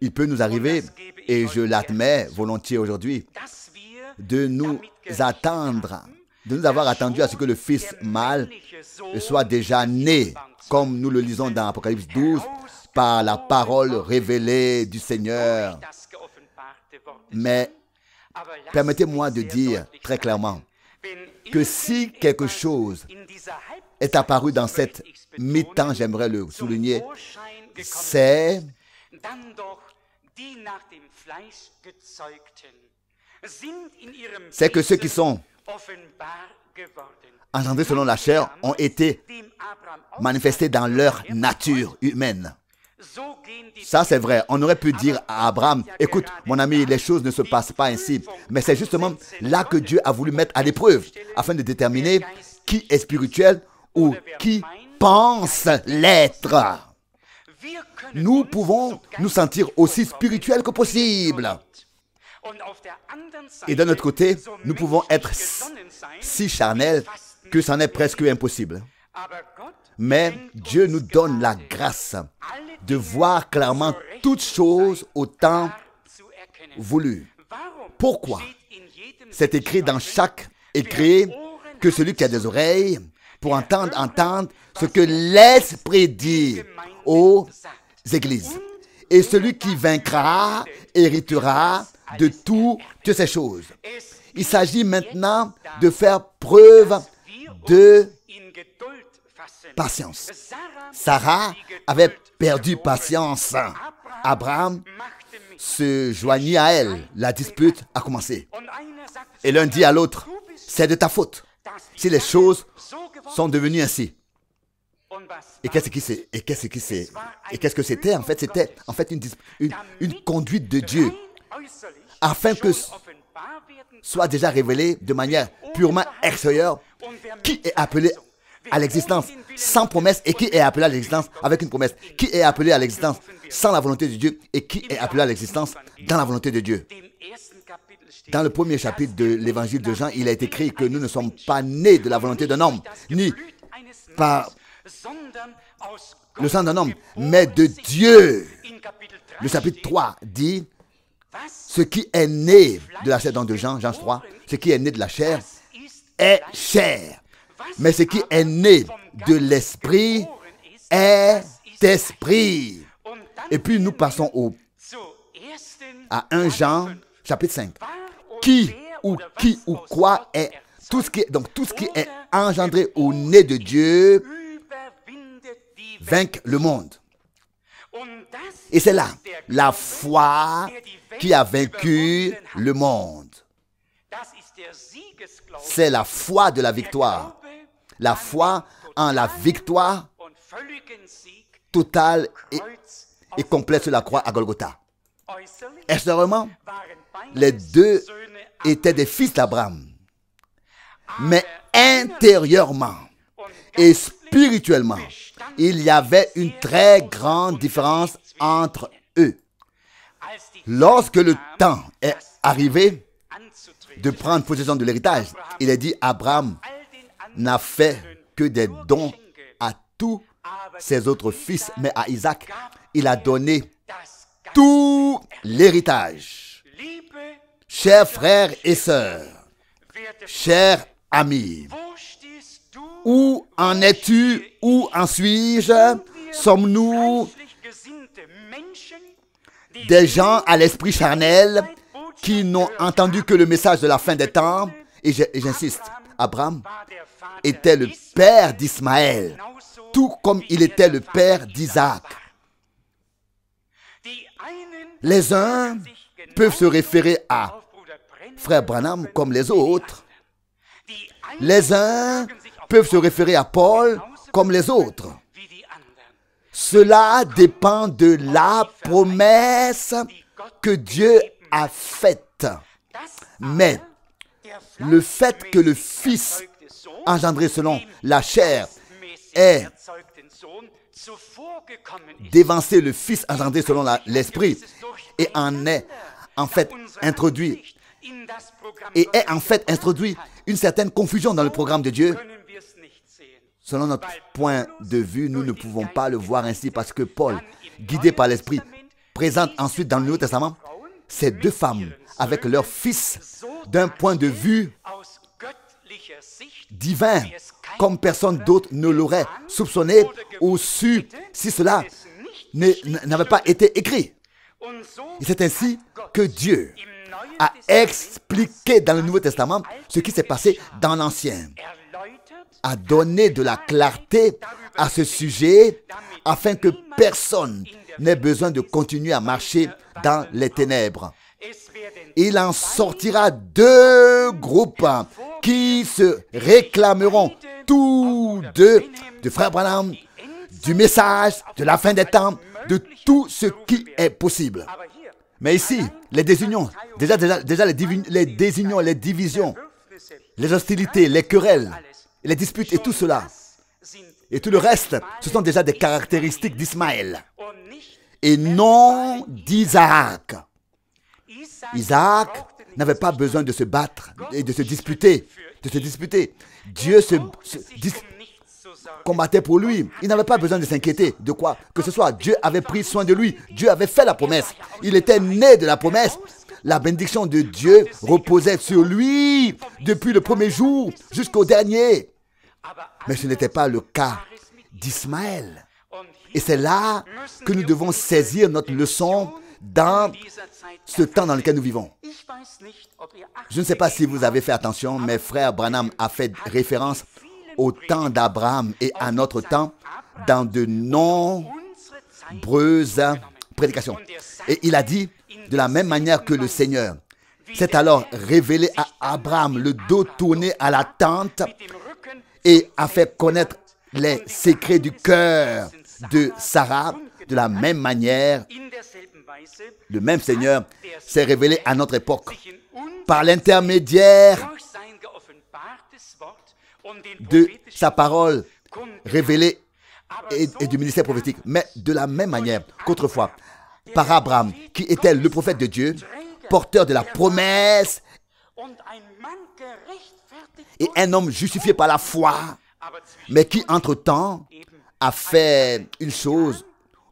Il peut nous arriver, et je l'admets volontiers aujourd'hui, de nous attendre, de nous avoir attendu à ce que le Fils mâle soit déjà né, comme nous le lisons dans Apocalypse 12, par la parole révélée du Seigneur. Mais permettez-moi de dire très clairement, que si quelque chose est apparu dans cette mi-temps, j'aimerais le souligner, c'est que ceux qui sont engendrés selon la chair ont été manifestés dans leur nature humaine. Ça, c'est vrai. On aurait pu dire à Abraham, écoute, mon ami, les choses ne se passent pas ainsi. Mais c'est justement là que Dieu a voulu mettre à l'épreuve, afin de déterminer qui est spirituel ou qui pense l'être. Nous pouvons nous sentir aussi spirituels que possible. Et d'un autre côté, nous pouvons être si charnels que c'en est presque impossible mais Dieu nous donne la grâce de voir clairement toutes choses au temps voulu. Pourquoi C'est écrit dans chaque écrit que celui qui a des oreilles pour entendre, entendre ce que l'Esprit dit aux églises. Et celui qui vaincra héritera de toutes ces choses. Il s'agit maintenant de faire preuve de patience. Sarah avait perdu patience. Abraham se joignit à elle. La dispute a commencé. Et l'un dit à l'autre, c'est de ta faute si les choses sont devenues ainsi. Et qu'est-ce qui c'est Et qu'est-ce qui c'est Et qu'est-ce que c'était En fait, c'était en fait une, conduite de Dieu afin que soit déjà révélé de manière purement extérieure qui est appelé à l'existence sans promesse et qui est appelé à l'existence avec une promesse Qui est appelé à l'existence sans la volonté de Dieu et qui est appelé à l'existence dans la volonté de Dieu dans le premier chapitre de l'évangile de Jean, il est écrit que nous ne sommes pas nés de la volonté d'un homme, ni par le sang d'un homme, mais de Dieu. Le chapitre 3 dit, ce qui est né de la chair dans de Jean, Jean 3, ce qui est né de la chair est chair. Mais ce qui est né de l'esprit est esprit. Et puis nous passons au, à 1 Jean chapitre 5. Qui ou qui ou quoi est tout ce qui, donc tout ce qui est engendré au nez de Dieu vainque le monde. Et c'est là la foi qui a vaincu le monde. C'est la foi de la victoire la foi en la victoire totale et, complète sur la croix à Golgotha. Extérieurement, les deux étaient des fils d'Abraham. Mais intérieurement et spirituellement, il y avait une très grande différence entre eux. Lorsque le temps est arrivé de prendre possession de l'héritage, il a dit Abraham n'a fait que des dons à tous ses autres fils, mais à Isaac, il a donné tout l'héritage. Chers frères et sœurs, chers amis, où en es-tu Où en suis-je Sommes-nous des gens à l'esprit charnel qui n'ont entendu que le message de la fin des temps Et j'insiste, Abraham était le père d'Ismaël, tout comme il était le père d'Isaac. Les uns peuvent se référer à Frère Branham comme les autres. Les uns peuvent se référer à Paul comme les autres. Cela dépend de la promesse que Dieu a faite. Mais le fait que le Fils engendré selon la chair est dévancé le Fils engendré selon l'Esprit et en est en fait introduit et est en fait introduit une certaine confusion dans le programme de Dieu. Selon notre point de vue, nous ne pouvons pas le voir ainsi parce que Paul, guidé par l'Esprit, présente ensuite dans le Nouveau Testament ces deux femmes avec leur fils d'un point de vue divin comme personne d'autre ne l'aurait soupçonné ou su si cela n'avait pas été écrit. Et c'est ainsi que Dieu a expliqué dans le Nouveau Testament ce qui s'est passé dans l'Ancien, a donné de la clarté à ce sujet afin que personne n'ait besoin de continuer à marcher dans les ténèbres il en sortira deux groupes qui se réclameront tous deux du Frère Branham, du message, de la fin des temps, de tout ce qui est possible. Mais ici, les désunions, déjà, déjà, les désunions, les divisions, les hostilités, les querelles, les disputes et tout cela, et tout le reste, ce sont déjà des caractéristiques d'Ismaël et non d'Isaac. Isaac n'avait pas besoin de se battre et de se disputer, de se disputer. Dieu se, combattait pour lui. Il n'avait pas besoin de s'inquiéter de quoi que ce soit. Dieu avait pris soin de lui. Dieu avait fait la promesse. Il était né de la promesse. La bénédiction de Dieu reposait sur lui depuis le premier jour jusqu'au dernier. Mais ce n'était pas le cas d'Ismaël. Et c'est là que nous devons saisir notre leçon dans ce temps dans lequel nous vivons. Je ne sais pas si vous avez fait attention, mais frère Branham a fait référence au temps d'Abraham et à notre temps dans de nombreuses prédications. Et il a dit, de la même manière que le Seigneur s'est alors révélé à Abraham, le dos tourné à la tente, et a fait connaître les secrets du cœur de Sarah, de la même manière, le même Seigneur s'est révélé à notre époque par l'intermédiaire de sa parole révélée et, du ministère prophétique. Mais de la même manière qu'autrefois, par Abraham, qui était le prophète de Dieu, porteur de la promesse, et un homme justifié par la foi, mais qui entre-temps a fait une chose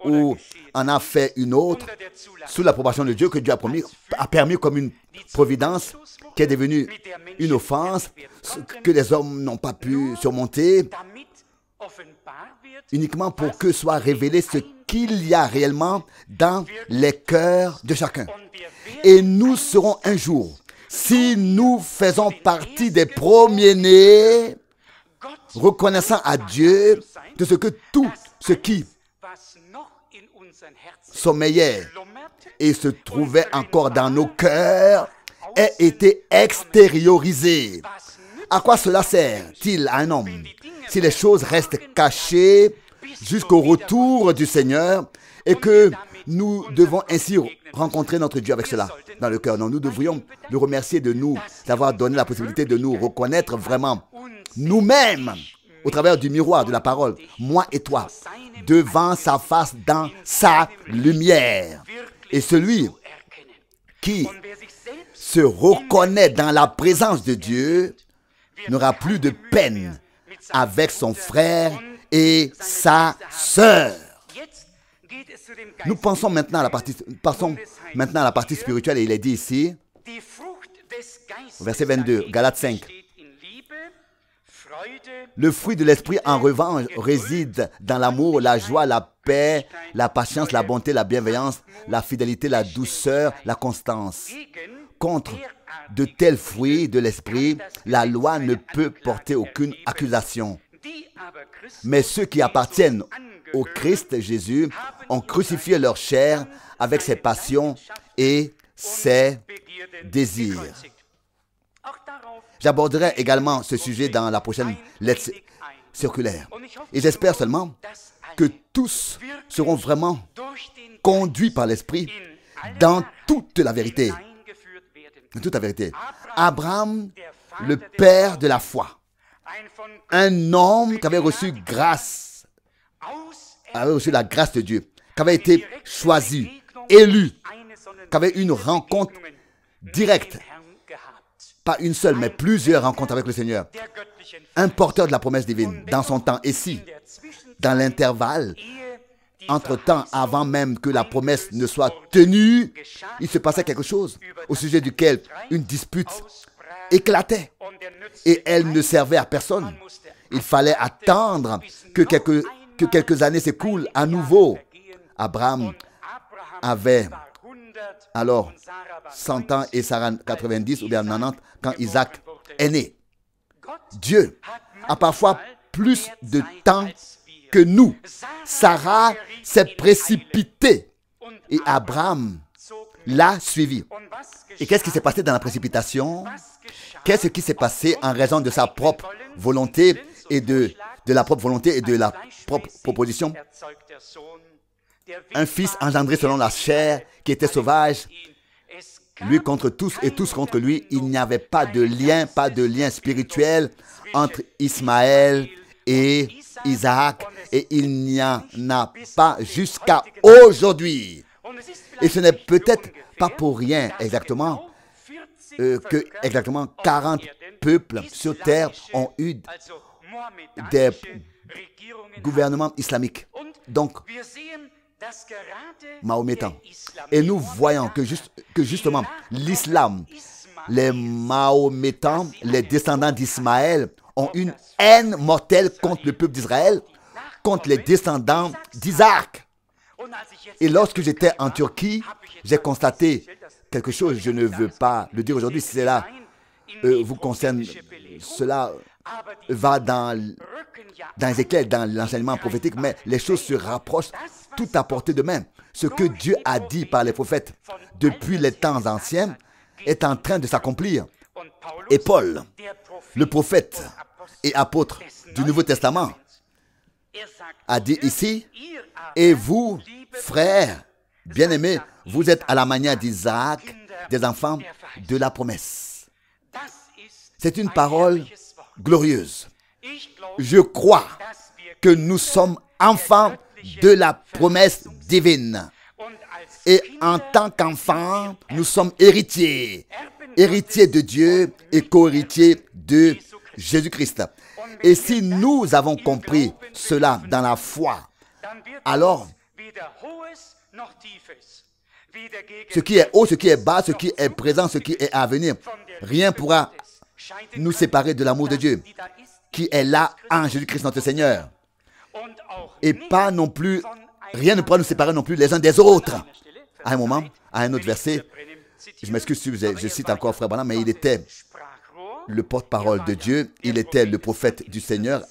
ou en a fait une autre sous l'approbation de Dieu que Dieu a, promis, a permis comme une providence qui est devenue une offense que les hommes n'ont pas pu surmonter uniquement pour que soit révélé ce qu'il y a réellement dans les cœurs de chacun. Et nous serons un jour, si nous faisons partie des premiers-nés, reconnaissant à Dieu de ce que tout ce qui sommeillait et se trouvait encore dans nos cœurs et été extériorisé. À quoi cela sert-il à un homme si les choses restent cachées jusqu'au retour du Seigneur et que nous devons ainsi rencontrer notre Dieu avec cela dans le cœur. Non, nous devrions le remercier de nous d'avoir donné la possibilité de nous reconnaître vraiment nous-mêmes au travers du miroir de la parole, moi et toi, devant sa face dans sa lumière. Et celui qui se reconnaît dans la présence de Dieu n'aura plus de peine avec son frère et sa sœur. Nous pensons maintenant la partie, passons maintenant à la partie spirituelle et il est dit ici, verset 22, Galates 5. Le fruit de l'esprit, en revanche, réside dans l'amour, la joie, la paix, la patience, la bonté, la bienveillance, la fidélité, la douceur, la constance. Contre de tels fruits de l'esprit, la loi ne peut porter aucune accusation. Mais ceux qui appartiennent au Christ Jésus ont crucifié leur chair avec ses passions et ses désirs. J'aborderai également ce sujet dans la prochaine lettre circulaire. Et j'espère seulement que tous seront vraiment conduits par l'Esprit dans toute la vérité. Dans toute la vérité. Abraham, le père de la foi, un homme qui avait reçu grâce, avait reçu la grâce de Dieu, qui avait été choisi, élu, qui avait une rencontre directe une seule, mais plusieurs rencontres avec le Seigneur. Un porteur de la promesse divine dans son temps ici, dans l'intervalle entre temps, avant même que la promesse ne soit tenue, il se passait quelque chose au sujet duquel une dispute éclatait et elle ne servait à personne. Il fallait attendre que quelques, que quelques années s'écoulent à nouveau. Abraham avait alors 100 ans et Sarah 90 ou bien 90 quand Isaac est né. Dieu a parfois plus de temps que nous. Sarah s'est précipitée et Abraham l'a suivi. Et qu'est-ce qui s'est passé dans la précipitation Qu'est-ce qui s'est passé en raison de sa propre volonté et de, de la propre volonté et de la propre proposition un fils engendré selon la chair, qui était sauvage, lui contre tous et tous contre lui, il n'y avait pas de lien, pas de lien spirituel entre Ismaël et Isaac, et il n'y en a pas jusqu'à aujourd'hui. Et ce n'est peut-être pas pour rien exactement euh, que exactement 40 peuples sur terre ont eu des gouvernements islamiques. Donc, mahométans. Et nous voyons que, justement, l'islam, les mahométans, les descendants d'Ismaël, ont une haine mortelle contre le peuple d'Israël, contre les descendants d'Isaac. Et lorsque j'étais en Turquie, j'ai constaté quelque chose, je ne veux pas le dire aujourd'hui, si euh, cela vous concerne, cela va dans, dans dans l'enseignement prophétique, mais les choses se rapprochent tout à portée de main. Ce que Dieu a dit par les prophètes depuis les temps anciens est en train de s'accomplir. Et Paul, le prophète et apôtre du Nouveau Testament, a dit ici, et vous, frères, bien-aimés, vous êtes à la manière d'Isaac, des enfants de la promesse. C'est une parole glorieuse. Je crois que nous sommes enfants de la promesse divine. Et en tant qu'enfants, nous sommes héritiers, héritiers de Dieu et co-héritiers de Jésus-Christ. Et si nous avons compris cela dans la foi, alors ce qui est haut, ce qui est bas, ce qui est présent, ce qui est à venir, rien pourra nous séparer de l'amour de Dieu qui est là en Jésus-Christ notre Seigneur et pas non plus, rien ne pourra nous séparer non plus les uns des autres. À un moment, à un autre verset, je m'excuse si je, cite encore Frère Branham, mais il était le porte-parole de Dieu, il était le prophète du Seigneur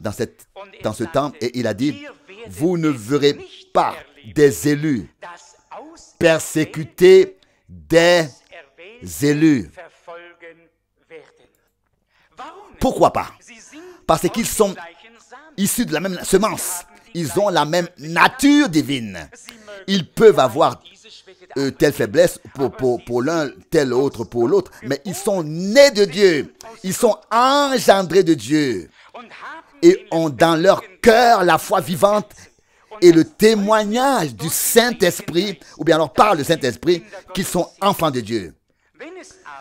dans, cette, er dans ce temps, et il a dit, vous ne verrez pas des élus persécutés des élus. Pourquoi pas Parce qu'ils sont issus de la même semence. Ils ont la même nature divine. Ils peuvent avoir euh, telle faiblesse pour, pour, pour l'un, telle autre pour l'autre, mais ils sont nés de Dieu. Ils sont engendrés de Dieu. Et ont dans leur cœur la foi vivante et le témoignage du Saint-Esprit, ou bien alors par le Saint-Esprit, qu'ils sont enfants de Dieu.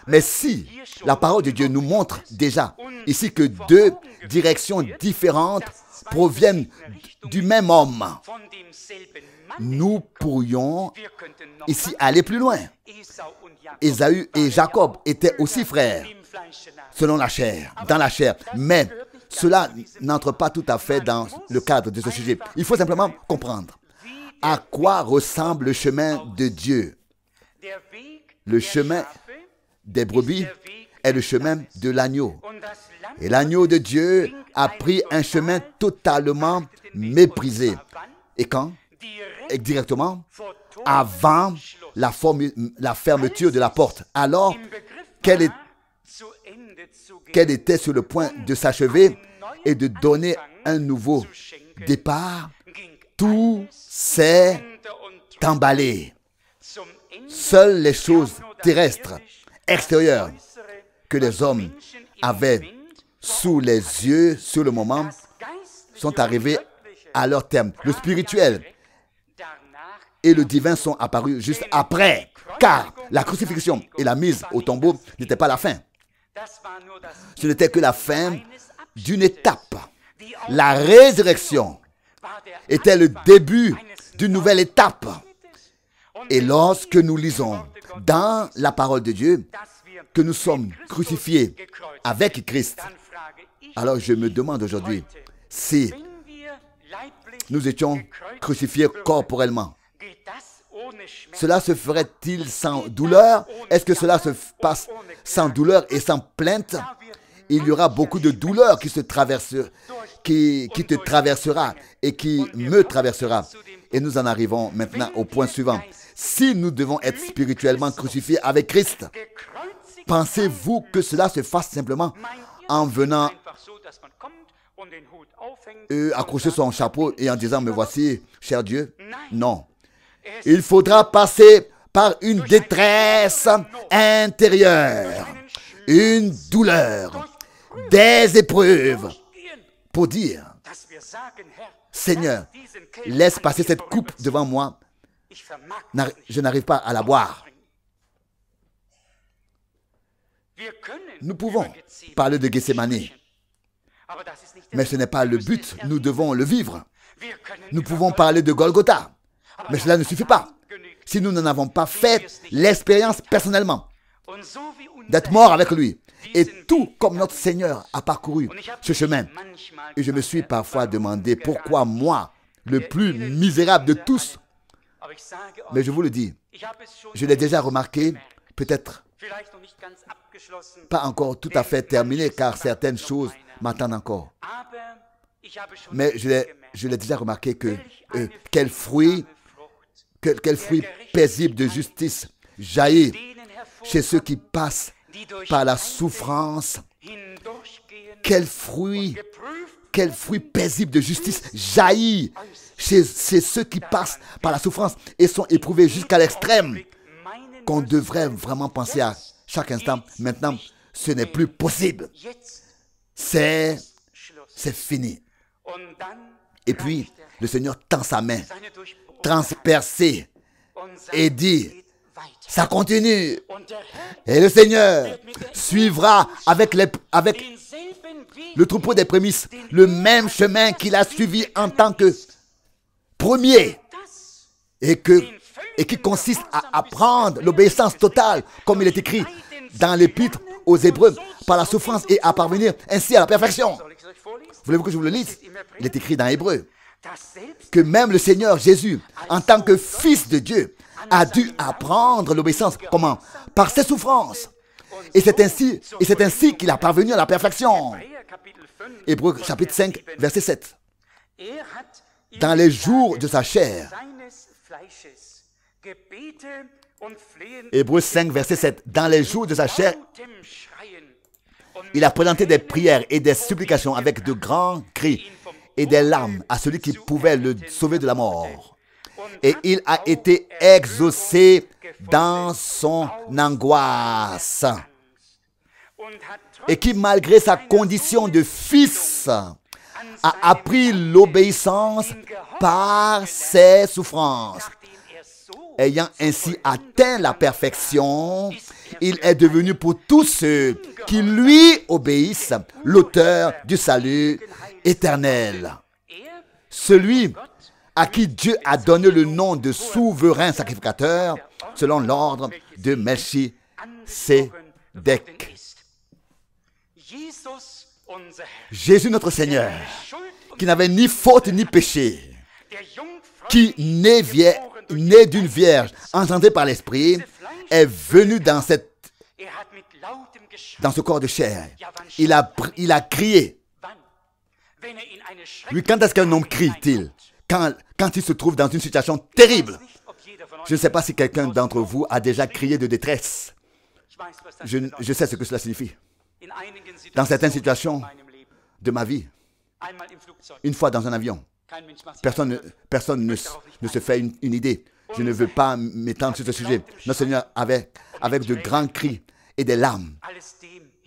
Mais si la parole de Dieu nous montre déjà ici que deux directions différentes proviennent du même homme, nous pourrions ici aller plus loin. Esaü et Jacob étaient aussi frères, selon la chair, dans la chair. Mais cela n'entre pas tout à fait dans le cadre de ce sujet. Il faut simplement comprendre à quoi ressemble le chemin de Dieu. Le chemin des brebis est le chemin de l'agneau. Et l'agneau de Dieu a pris un chemin totalement méprisé. Et quand Et directement avant la, fermeture de la porte. Alors qu'elle était sur le point de s'achever et de donner un nouveau départ, tout s'est emballé. Seules les choses terrestres extérieure que les hommes avaient sous les yeux sur le moment sont arrivés à leur terme. Le spirituel et le divin sont apparus juste après, car la crucifixion et la mise au tombeau n'étaient pas la fin. Ce n'était que la fin d'une étape. La résurrection était le début d'une nouvelle étape. Et lorsque nous lisons dans la parole de Dieu que nous sommes crucifiés avec Christ. Alors je me demande aujourd'hui si nous étions crucifiés corporellement. Cela se ferait-il sans douleur Est-ce que cela se passe sans douleur et sans plainte Il y aura beaucoup de douleur qui, se qui te traversera et qui me traversera. Et nous en arrivons maintenant au point suivant si nous devons être spirituellement crucifiés avec Christ, pensez-vous que cela se fasse simplement en venant accrocher son chapeau et en disant, me voici, cher Dieu Non. Il faudra passer par une détresse intérieure, une douleur, des épreuves, pour dire, Seigneur, laisse passer cette er coupe devant moi je n'arrive pas à la boire. Nous pouvons parler de Gethsemane, mais ce n'est pas le but, nous devons le vivre. Nous pouvons parler de Golgotha, mais cela ne suffit pas si nous n'en avons pas fait l'expérience personnellement d'être mort avec lui. Et tout comme notre Seigneur a parcouru ce chemin. Et je me suis parfois demandé pourquoi moi, le plus misérable de tous, mais je vous le dis, je l'ai déjà remarqué, peut-être pas encore tout à fait terminé, car certaines choses m'attendent encore. Mais je l'ai déjà remarqué que euh, quel fruit, quel fruit paisible de justice jaillit chez ceux qui passent par la souffrance. Quel fruit, quel fruit paisible de justice jaillit c'est ceux qui passent par la souffrance et sont éprouvés jusqu'à l'extrême, qu'on devrait vraiment penser à chaque instant, maintenant, ce n'est plus possible. C'est, c'est fini. Et puis, le Seigneur tend sa main, transpercée, et dit, ça continue. Et le Seigneur suivra avec, avec le troupeau des prémices le même chemin qu'il a suivi en tant que premier et, que, et qui consiste à apprendre l'obéissance totale, comme il est écrit dans l'épître aux Hébreux, par la souffrance et à parvenir ainsi à la perfection. Voulez-vous que je vous le lise Il est écrit dans Hébreu que même le Seigneur Jésus, en tant que Fils de Dieu, a dû apprendre l'obéissance. Comment Par ses souffrances. Et c'est ainsi, et c'est ainsi qu'il a parvenu à la perfection. Hébreu chapitre 5, verset 7 dans les jours de sa chair. Hébreu 5, verset 7. Dans les jours de sa chair, il a présenté des prières et des supplications avec de grands cris et des larmes à celui qui pouvait le sauver de la mort. Et il a été exaucé dans son angoisse. Et qui, malgré sa condition de fils, a appris l'obéissance par ses souffrances. Ayant ainsi atteint la perfection, il est devenu pour tous ceux qui lui obéissent l'auteur du salut éternel. Celui à qui Dieu a donné le nom de souverain sacrificateur selon l'ordre de Melchizedek. Jésus notre Seigneur, qui n'avait ni faute ni péché, qui né, d'une vierge, engendré par l'Esprit, est venu dans, cette, dans ce corps de chair. Il a, il a crié. Lui, quand est-ce qu'un homme crie-t-il quand, quand il se trouve dans une situation terrible. Je ne sais pas si quelqu'un d'entre vous a déjà crié de détresse. je sais ce que cela signifie dans certaines situations de ma vie. Une fois dans un avion, personne, personne ne, se fait une, idée. Je ne veux pas m'étendre sur ce sujet. Notre Seigneur avait, avec de grands cris et des larmes,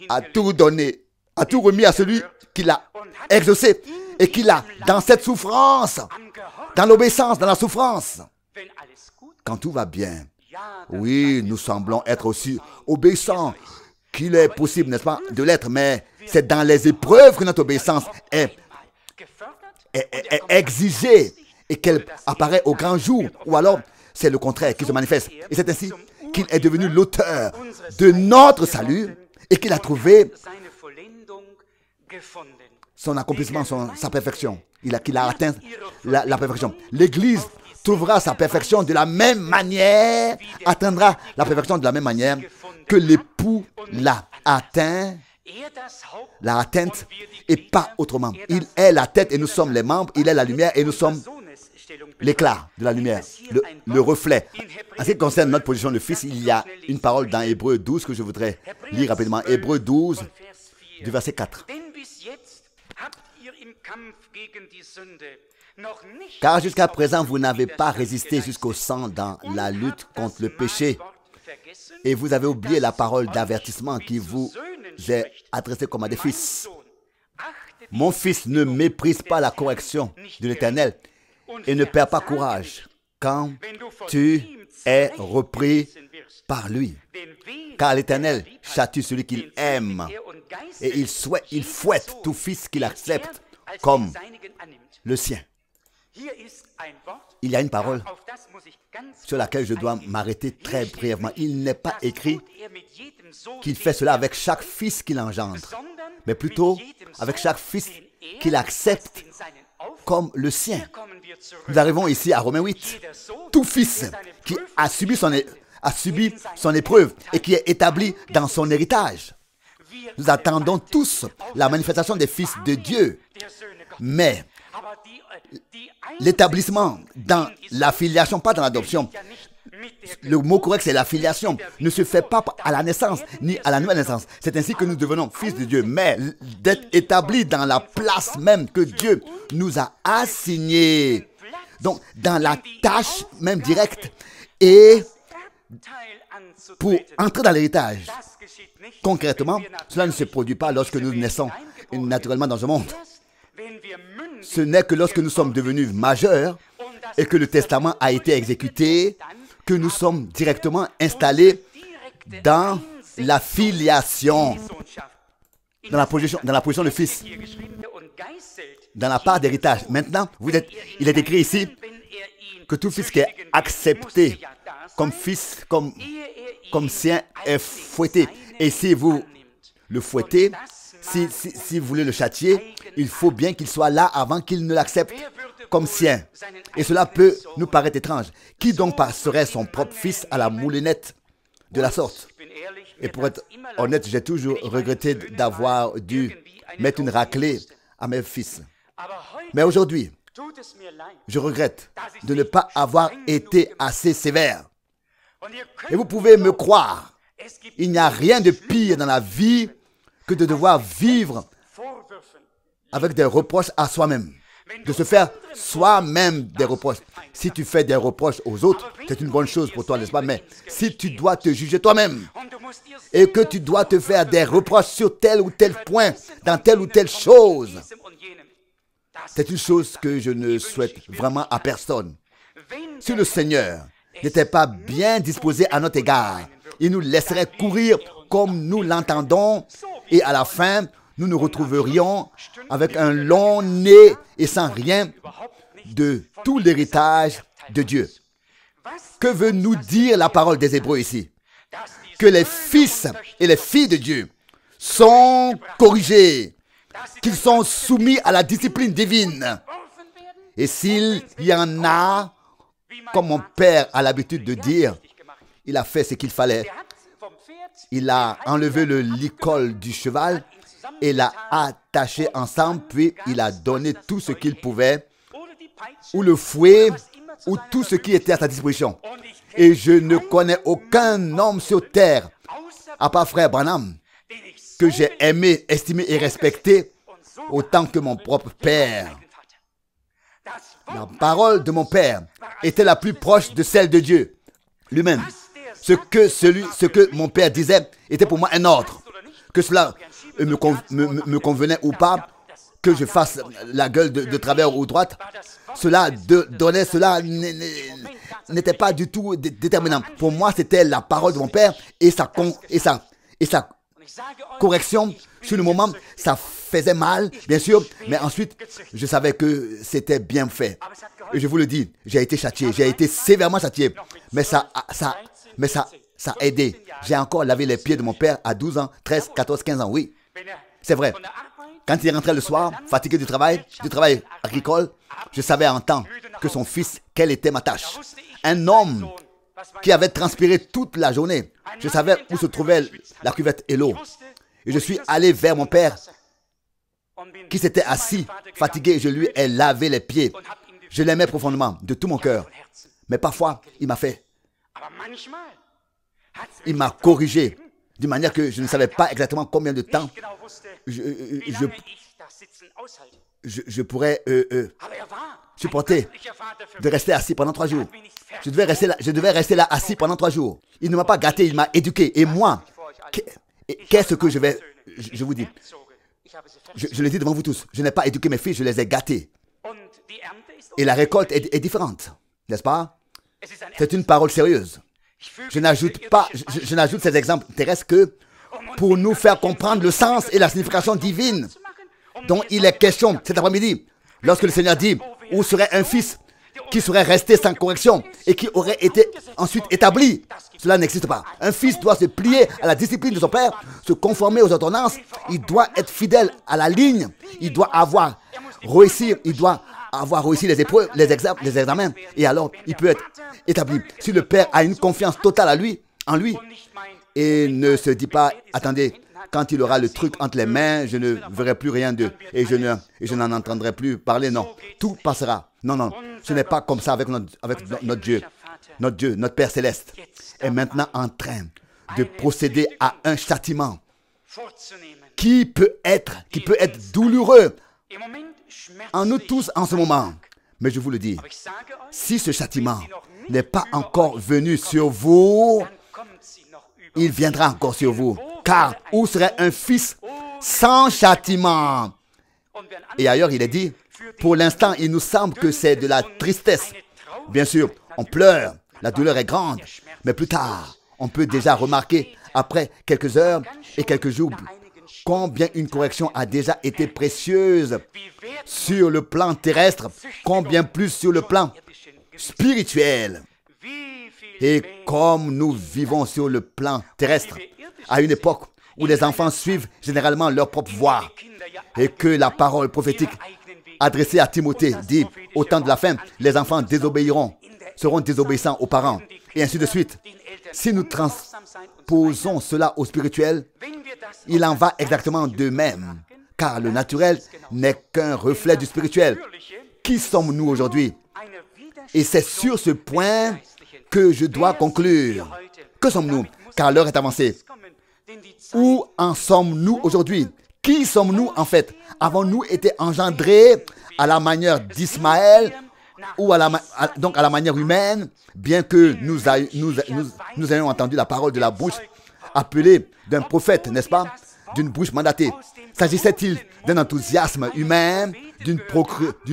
a tout donné, a tout remis à celui qui l'a exaucé et qui l'a dans cette souffrance, dans l'obéissance, dans la souffrance. Quand tout va bien, oui, nous semblons être aussi obéissants, qu'il est possible, n'est-ce pas, de l'être, mais c'est dans les épreuves que notre obéissance est, exigée et qu'elle apparaît au grand jour, ou alors c'est le contraire qui se manifeste. Et c'est ainsi qu'il est devenu l'auteur de notre salut et qu'il a trouvé son accomplissement, sa perfection. Il a, qu'il a atteint la perfection. L'Église trouvera sa perfection de la même manière, atteindra la perfection de la même manière que l'époux l'a atteint, l'a atteinte et pas autrement. Il est la tête et nous sommes les membres, il est la lumière et nous sommes l'éclat de la lumière, le, reflet. En ce qui concerne notre position de fils, il y a une parole dans Hébreu 12 que je voudrais lire rapidement. Hébreu 12, du verset 4. Car jusqu'à présent, vous n'avez pas résisté jusqu'au sang dans la lutte contre le péché, et vous avez oublié la parole d'avertissement qui vous est adressée comme à des fils. Mon fils, ne méprise pas la correction de l'Éternel et ne perd pas courage quand tu es repris par lui. Car l'Éternel châtie celui qu'il aime et il, souhaite, il fouette tout fils qu'il accepte comme le sien. Il y a une parole sur laquelle je dois m'arrêter très brièvement. Il n'est pas écrit qu'il fait cela avec chaque fils qu'il engendre, mais plutôt avec chaque fils qu'il accepte comme le sien. Nous arrivons ici à Romains 8. Tout fils qui a subi son, a subi son épreuve et qui est établi dans son héritage. Nous attendons tous la manifestation des fils de Dieu. Mais l'établissement dans l'affiliation, pas dans l'adoption. Le mot correct, c'est l'affiliation, ne se fait pas à la naissance ni à la nouvelle naissance. C'est ainsi que nous devenons fils de Dieu, mais d'être établi dans la place même que Dieu nous a assignée. Donc, dans la tâche même directe. Et pour entrer dans l'héritage, concrètement, cela ne se produit pas lorsque nous naissons naturellement dans ce monde. Ce n'est que lorsque nous sommes devenus majeurs et que le testament a été exécuté que nous sommes directement installés dans la filiation, dans la position, dans la position de fils, dans la part d'héritage. Maintenant, vous êtes, il est écrit ici que tout fils qui est accepté comme fils, comme, comme sien est fouetté. Et si vous le fouettez, si vous voulez le châtier, il faut bien qu'il soit là avant qu'il ne l'accepte comme sien. Et cela peut nous paraître étrange. Qui donc passerait son propre fils à la moulinette de la sorte Et pour être honnête, j'ai toujours regretté d'avoir dû mettre une raclée à mes fils. Mais aujourd'hui, je regrette de ne pas avoir été assez sévère. Et vous pouvez me croire, il n'y a rien de pire dans la vie que de devoir vivre avec des reproches à soi-même. De se faire soi-même des reproches. Si tu fais des reproches aux autres, c'est une bonne chose pour toi, n'est-ce pas Mais si tu dois te juger toi-même et que tu dois te faire des reproches sur tel ou tel point, dans telle ou telle chose, c'est une chose que je ne souhaite vraiment à personne. Si le Seigneur n'était pas bien disposé à notre égard, il nous laisserait courir comme nous l'entendons et à la fin, nous nous retrouverions avec un long nez et sans rien de tout l'héritage de Dieu. Que veut nous dire la parole des Hébreux ici Que les fils et les filles de Dieu sont corrigés, qu'ils sont soumis à la discipline divine. Et s'il y en a, comme mon père a l'habitude de dire, il a fait ce qu'il fallait. Il a enlevé le licol du cheval et l'a attaché ensemble, puis il a donné tout ce qu'il pouvait, ou le fouet, ou tout ce qui était à sa disposition. Et je ne connais aucun homme sur terre, à part frère Branham, que j'ai aimé, estimé et respecté autant que mon propre père. La parole de mon père était la plus proche de celle de Dieu lui-même. Ce que, celui, ce que mon père disait était pour moi un ordre. Que cela me, me, convenait ou pas, que je fasse la gueule de, travers ou droite, cela de, donnait, cela n'était pas du tout déterminant. Pour moi, c'était la parole de mon père et sa, con, et sa, et sa correction sur le moment, ça faisait mal, bien sûr, mais ensuite, je savais que c'était bien fait. Et je vous le dis, j'ai été châtié, j'ai été sévèrement châtié, mais ça, ça, mais ça, ça a aidé. J'ai encore lavé les pieds de mon père à 12 ans, 13, 14, 15 ans, oui. C'est vrai. Quand il rentrait le soir, fatigué du travail, du travail agricole, je savais en temps que son fils, quelle était ma tâche. Un homme qui avait transpiré toute la journée. Je savais où se trouvait la cuvette et l'eau. Et je suis allé vers mon père qui s'était assis, fatigué, et je lui ai lavé les pieds. Je l'aimais profondément, de tout mon cœur. Mais parfois, il m'a fait. Il m'a corrigé d'une manière que je ne savais pas exactement combien de temps je, euh, euh, je, je, pourrais euh, er supporter de rester assis pendant trois er jours. Je devais rester là, je devais rester là assis pendant trois jours. Il ne m'a pas gâté, il m'a éduqué. Et moi, qu'est-ce que je vais... Je, vous dis, je, le dis devant vous tous, je n'ai pas éduqué mes filles, je les ai gâtées. Et la récolte est, différente, n'est-ce pas C'est une parole sérieuse. Je n'ajoute pas, je, n'ajoute ces exemples terrestres que pour nous faire comprendre le sens et la signification divine dont il est question cet après-midi. Lorsque le Seigneur dit, où serait un fils qui serait resté sans correction et qui aurait été ensuite établi. Cela n'existe pas. Un fils doit se plier à la discipline de son père, se conformer aux ordonnances, il doit être fidèle à la ligne, il doit avoir réussi, il doit avoir réussi les épreuves, les, examens, et alors il peut être établi. Si le père a une confiance totale à lui, en lui, et ne se dit pas, attendez, quand il aura le truc entre les mains, je ne verrai plus rien d'eux et je n'en entendrai plus parler. Non, tout passera. Non, non, ce n'est pas comme ça avec notre, avec notre Dieu, notre Dieu, notre Père céleste est maintenant en train de procéder à un châtiment qui peut être, qui peut être douloureux en nous tous en ce moment. Mais je vous le dis, si ce châtiment n'est pas encore venu sur vous, il viendra encore sur vous. Car où serait un fils sans châtiment Et ailleurs, il est dit, pour l'instant, il nous semble que c'est de la tristesse. Bien sûr, on pleure, la douleur est grande, mais plus tard, on peut déjà remarquer, après quelques heures et quelques jours, combien une correction a déjà été précieuse sur le plan terrestre, combien plus sur le plan spirituel. Et comme nous vivons sur le plan terrestre, à une époque où les enfants suivent généralement leur propre voie, et que la parole prophétique adressée à Timothée dit, au temps de la fin, les enfants désobéiront, seront désobéissants aux parents, et ainsi de suite. Si nous transposons cela au spirituel, il en va exactement de même, car le naturel n'est qu'un reflet du spirituel. Qui sommes-nous aujourd'hui Et c'est sur ce point que je dois conclure. Que sommes-nous Car l'heure est avancée. Où en sommes-nous aujourd'hui Qui sommes-nous en fait Avons-nous été engendrés à la manière d'Ismaël ou à la, donc à la manière humaine, bien que nous, ayons entendu la parole de la bouche appelée d'un prophète, n'est-ce pas D'une bouche mandatée. S'agissait-il d'un enthousiasme humain, d'une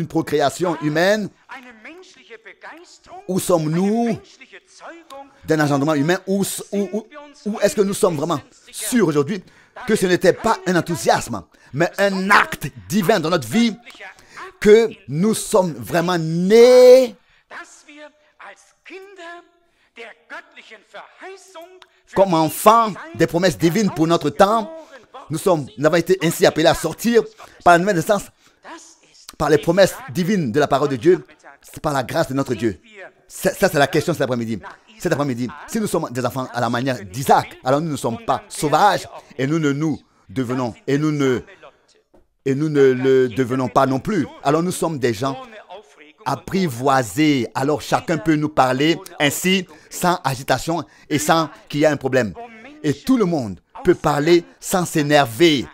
procréation humaine Où sommes-nous d'un engendrement humain ou, ou, ou est-ce que nous sommes vraiment sûrs aujourd'hui que ce n'était pas un enthousiasme, mais un acte divin dans notre vie, que nous sommes vraiment nés comme enfants des promesses divines pour notre temps. Nous, sommes, n'avons avons été ainsi appelés à sortir par la nouvelle naissance, par les promesses divines de la parole de Dieu, par la grâce de notre Dieu. Ça, c'est la question cet après-midi. Cet après-midi, si nous sommes des enfants à la manière d'Isaac, alors nous ne sommes pas sauvages et nous ne nous devenons et nous ne et nous ne le devenons pas non plus. Alors nous sommes des gens apprivoisés. Alors chacun peut nous parler ainsi, sans agitation et sans qu'il y ait un problème. Et tout le monde peut parler sans s'énerver.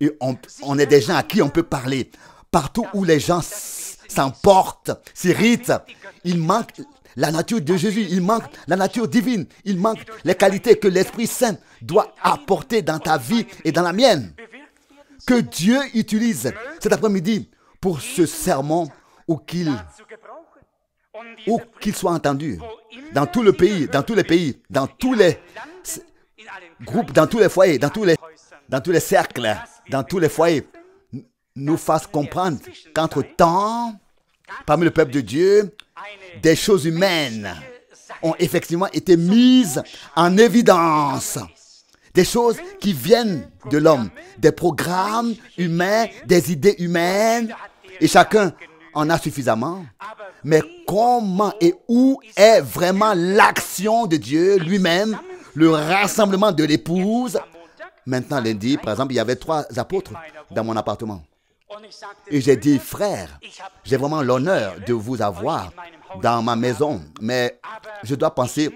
Et on, on est des gens à qui on peut parler. Partout où les gens s'emportent, s'irritent, il manque la nature de Jésus, il manque la nature divine, il manque les qualités que l'Esprit Saint doit apporter dans ta vie et dans la mienne. Que Dieu utilise cet après-midi pour ce sermon ou qu'il soit entendu dans tout le pays, dans tous les pays, dans tous les groupes, dans tous les foyers, dans tous les, dans tous les cercles, dans tous les foyers, nous fasse comprendre qu'entre temps, parmi le peuple de Dieu, des choses humaines ont effectivement été mises en évidence. Des choses qui viennent de l'homme, des programmes humains, des idées humaines, et chacun en a suffisamment. Mais comment et où est vraiment l'action de Dieu lui-même, le rassemblement de l'épouse Maintenant, lundi, par exemple, il y avait trois apôtres dans mon appartement. Et j'ai dit, frère, j'ai vraiment l'honneur de vous avoir dans ma maison, mais je dois penser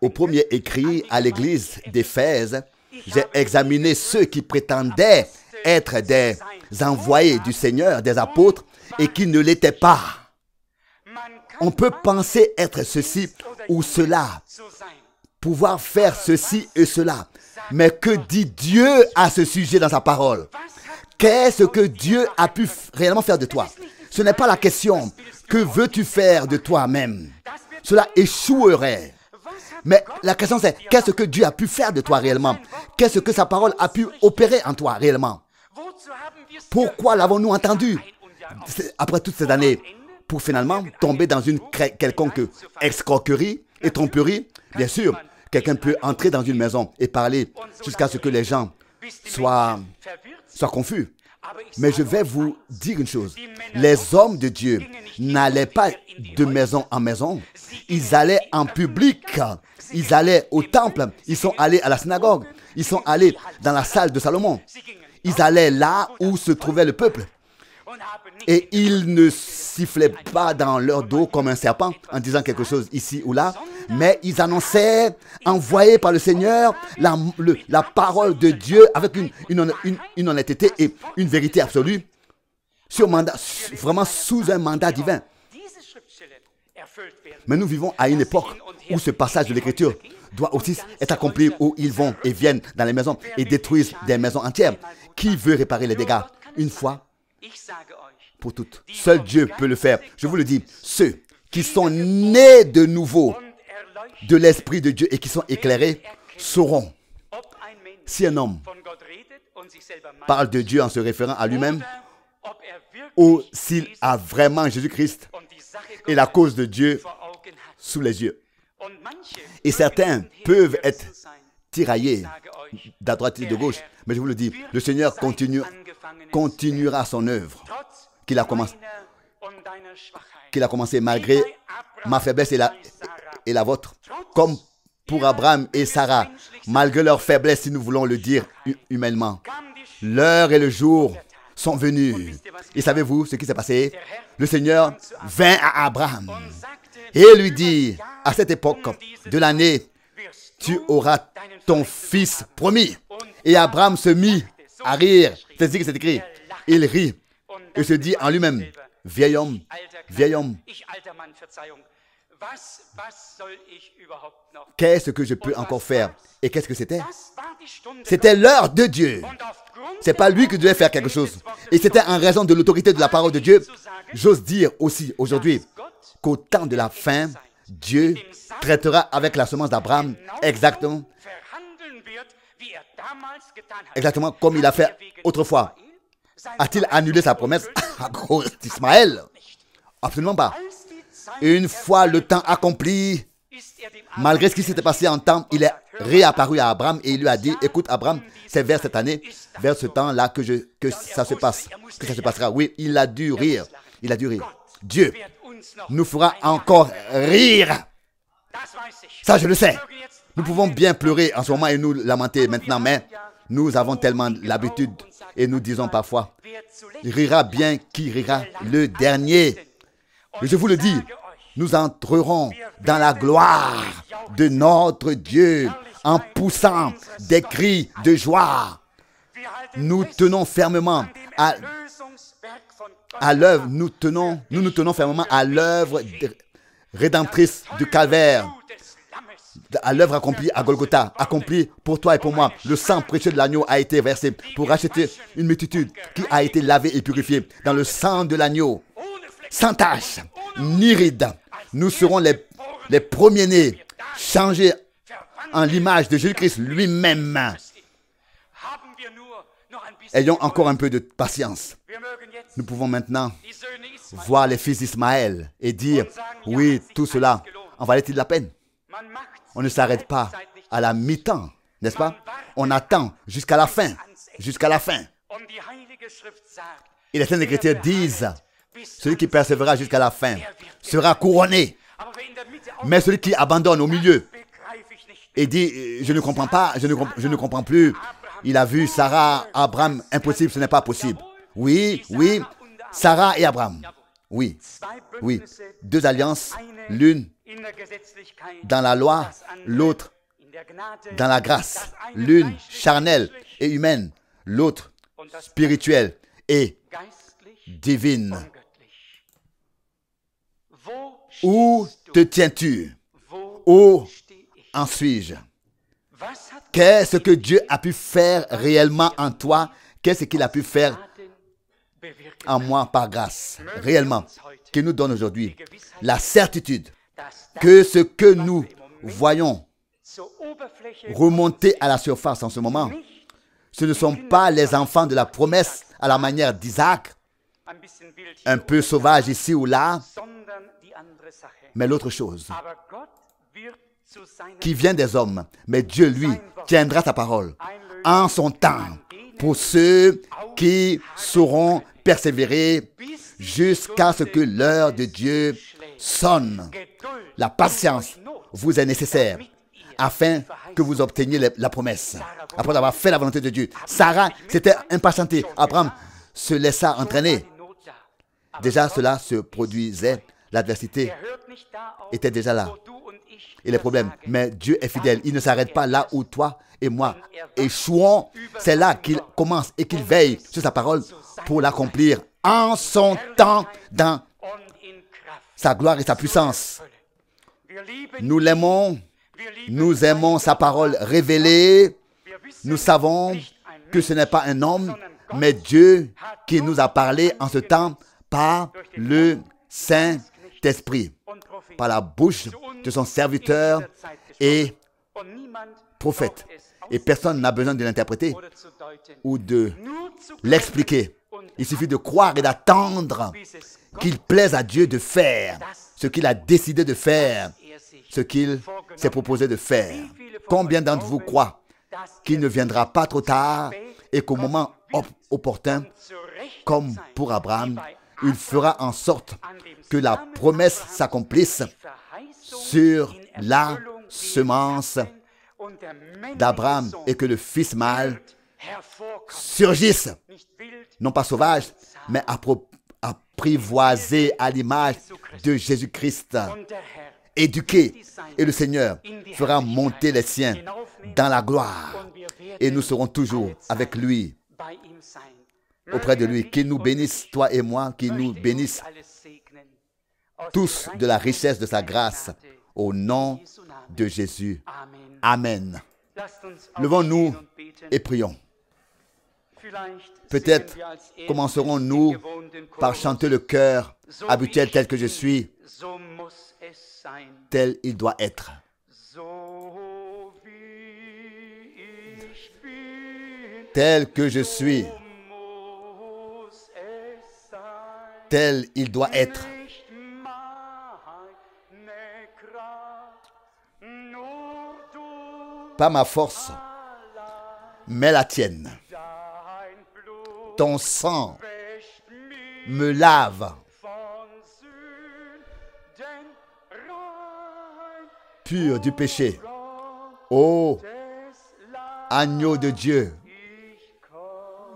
au premier écrit à l'église d'Éphèse. J'ai examiné ceux qui prétendaient être des envoyés du Seigneur, des apôtres, et qui ne l'étaient pas. On peut penser être ceci ou cela, pouvoir faire ceci et cela. Mais que dit Dieu à ce sujet dans sa parole Qu'est-ce que Dieu a pu réellement faire de toi Ce n'est pas la question. Que veux-tu faire de toi-même Cela échouerait. Mais la question c'est, qu'est-ce que Dieu a pu faire de toi réellement Qu'est-ce que sa parole a pu opérer en toi réellement Pourquoi l'avons-nous entendu après toutes ces années pour finalement tomber dans une quelconque escroquerie et tromperie Bien sûr, quelqu'un peut entrer dans une maison et parler jusqu'à ce que les gens soient confus. Ah Mais je vais vous dire une chose. Les hommes de Dieu n'allaient pas de maison en maison. Ils allaient en public. Ils allaient au temple. Ils sont allés à la synagogue. Ils sont allés dans la salle de Salomon. Ils allaient là où se trouvait le peuple. Et ils ne sifflaient pas dans leur dos comme un serpent en disant quelque chose ici ou là, mais ils annonçaient, envoyés par le Seigneur, la, la parole de Dieu avec une, une, honnêteté et une vérité absolue, sur mandat, vraiment sous un mandat divin. Mais nous vivons à une époque où ce passage de l'Écriture doit aussi être accompli, où ils vont et viennent dans les maisons et détruisent des maisons entières. Qui veut réparer les dégâts Une fois pour toutes. Seul Dieu peut le faire. Je vous le dis, ceux qui sont nés de nouveau de l'Esprit de Dieu et qui sont éclairés sauront si un homme parle de Dieu en se référant à lui-même er ou s'il a vraiment Jésus-Christ et la cause de Dieu sous les yeux. Et certains peuvent être tiraillés d'à droite et de gauche, mais je vous le dis, le Seigneur continue continuera son œuvre qu'il a, commencé, a commencé malgré ma faiblesse et la, et la vôtre. Comme pour Abraham et Sarah, malgré leur faiblesse, si nous voulons le dire humainement. L'heure et le jour sont venus. Et savez-vous ce qui s'est passé Le Seigneur vint à Abraham et lui dit, à cette époque de l'année, tu auras ton fils promis. Et Abraham se mit à rire. C'est ce que c'est écrit. Il rit et se dit en lui-même, vieil homme, vieil homme, qu'est-ce que je peux encore faire Et qu'est-ce que c'était C'était l'heure de Dieu. C'est pas lui qui devait faire quelque chose. Et c'était en raison de l'autorité de la parole de Dieu. J'ose dire aussi aujourd'hui qu'au temps de la fin, Dieu traitera avec la semence d'Abraham exactement Exactement comme il a fait autrefois. A-t-il annulé sa promesse à cause d'Ismaël Absolument pas. Une fois le temps accompli, malgré ce qui s'était passé en temps, il est réapparu à Abraham et il lui a dit, écoute Abraham, c'est vers cette année, vers ce temps-là que, je, que ça se passe, que ça se passera. Oui, il a dû rire. Il a dû rire. Dieu nous fera encore rire. Ça, je le sais. Nous pouvons bien pleurer en ce moment et nous lamenter maintenant, mais nous avons tellement l'habitude et nous disons parfois, rira bien qui rira le dernier. je vous le dis, nous entrerons dans la gloire de notre Dieu en poussant des cris de joie. Nous tenons fermement à, à l'œuvre, nous tenons, nous nous tenons fermement à l'œuvre rédemptrice du calvaire à l'œuvre accomplie à Golgotha, accomplie pour toi et pour moi. Le sang précieux de l'agneau a été versé pour racheter une multitude qui a été lavée et purifiée dans le sang de l'agneau. Sans tache, ni ride, nous serons les, les premiers-nés, changés en l'image de Jésus-Christ lui-même. Ayons encore un peu de patience. Nous pouvons maintenant voir les fils d'Ismaël et dire, oui, tout cela en valait-il la peine on ne s'arrête pas à la mi-temps, n'est-ce pas On attend jusqu'à la fin, jusqu'à la fin. Et les Saintes Écritures disent, celui qui persévérera jusqu'à la fin sera couronné. Mais celui qui abandonne au milieu et dit, je ne comprends pas, je ne, je ne comprends plus, il a vu Sarah, Abraham, impossible, ce n'est pas possible. Oui, oui, Sarah et Abraham. Oui, oui, deux alliances, l'une dans la loi, l'autre dans la grâce, l'une charnelle et humaine, l'autre spirituelle et divine. Où te tiens-tu Où en suis-je Qu'est-ce que Dieu a pu faire réellement en toi Qu'est-ce qu'il a pu faire en moi par grâce, réellement, qui nous donne aujourd'hui la certitude que ce que nous voyons remonter à la surface en ce moment, ce ne sont pas les enfants de la promesse à la manière d'Isaac, un peu sauvage ici ou là, mais l'autre chose qui vient des hommes. Mais Dieu, lui, tiendra sa parole en son temps pour ceux qui sauront persévérer jusqu'à ce que l'heure de Dieu sonne. La patience vous est nécessaire afin que vous obteniez la promesse. Après avoir fait la volonté de Dieu, Sarah s'était impatientée. Abraham se laissa entraîner. Déjà, cela se produisait. L'adversité était déjà là. Et les problèmes. Mais Dieu est fidèle. Il ne s'arrête pas là où toi et moi échouons. C'est là qu'il commence et qu'il veille sur sa parole pour l'accomplir en son temps dans sa gloire et sa puissance. Nous l'aimons, nous aimons sa parole révélée. Nous savons que ce n'est pas un homme, mais Dieu qui nous a parlé en ce temps par le Saint-Esprit, par la bouche de son serviteur et prophète. Et personne n'a besoin de l'interpréter ou de l'expliquer. Il suffit de croire et d'attendre qu'il plaise à Dieu de faire ce qu'il a décidé de faire, ce qu'il s'est proposé de faire. Combien d'entre vous croient qu'il ne viendra pas trop tard et qu'au moment opportun, comme pour Abraham, il fera en sorte que la promesse s'accomplisse sur la semence d'Abraham et que le fils mâle surgisse, non pas sauvage, mais approprié privoisés à l'image de Jésus-Christ, éduqués. Et le Seigneur fera monter les siens dans la gloire. Et nous serons toujours avec lui, auprès de lui. Qu'il nous bénisse, toi et moi, qu'il nous bénisse tous de la richesse de sa grâce. Au nom de Jésus. Amen. Levons-nous et prions. Peut-être commencerons-nous par chanter le cœur habituel tel que je suis, tel il doit être. Tel que je suis, tel il doit être. Pas ma force, mais la tienne ton sang me lave. Pur du péché. Ô agneau de Dieu,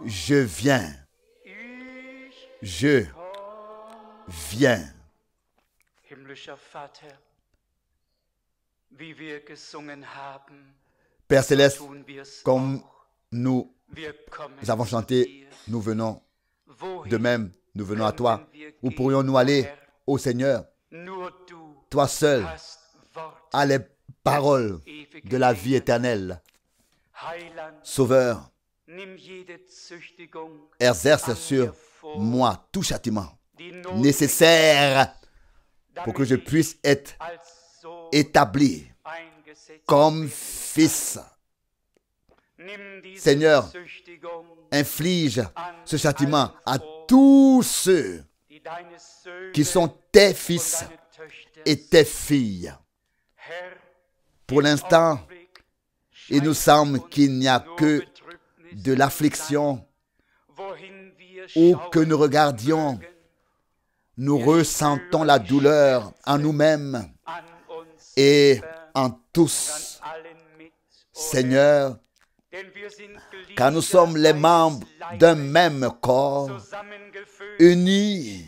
je viens. Je viens. Père céleste, comme nous avons chanté, nous venons de même, nous venons à toi. Où pourrions-nous aller, ô Seigneur Toi seul à les paroles de la vie éternelle. Sauveur, exerce sur moi tout châtiment nécessaire pour que je puisse être établi comme fils Seigneur, inflige ce châtiment à tous ceux qui sont tes fils et tes filles. Pour l'instant, il nous semble qu'il n'y a que de l'affliction où que nous regardions, nous ressentons la douleur en nous-mêmes et en tous. Seigneur, car nous sommes les membres d'un même corps, unis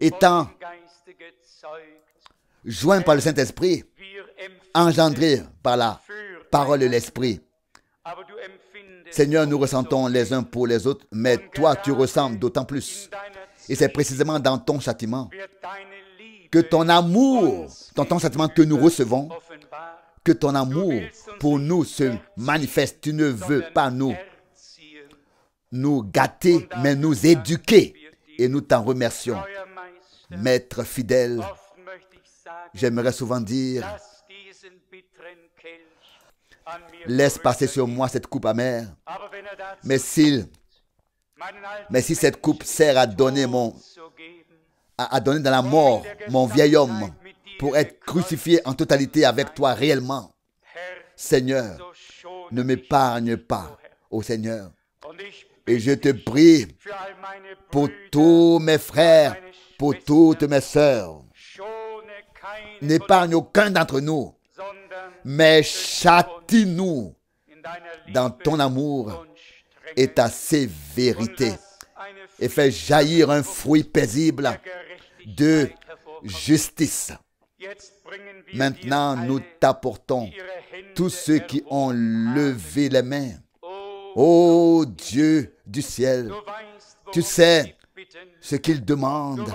étant joints par le Saint-Esprit, engendrés par la parole de l'Esprit. Seigneur, nous ressentons les uns pour les autres, mais toi, tu ressembles d'autant plus. Et c'est précisément dans ton châtiment que ton amour, ton, cette sentiment que nous recevons, que ton amour pour nous se manifeste. Tu ne veux pas nous, nous gâter, mais nous éduquer. Et nous t'en remercions. Maître fidèle, j'aimerais souvent dire, laisse passer sur moi cette coupe amère, mais s'il mais si cette coupe sert à donner mon à, donner dans la mort mon vieil homme pour être crucifié en totalité avec toi réellement. Seigneur, ne m'épargne pas, ô Seigneur. Et je te prie pour tous mes frères, pour toutes mes sœurs. N'épargne aucun d'entre nous, mais châtie-nous dans ton amour et ta sévérité. Et fais jaillir un fruit paisible de justice. Maintenant, nous t'apportons tous ceux qui ont levé les mains. Ô oh Dieu du ciel, tu sais ce qu'ils demandent,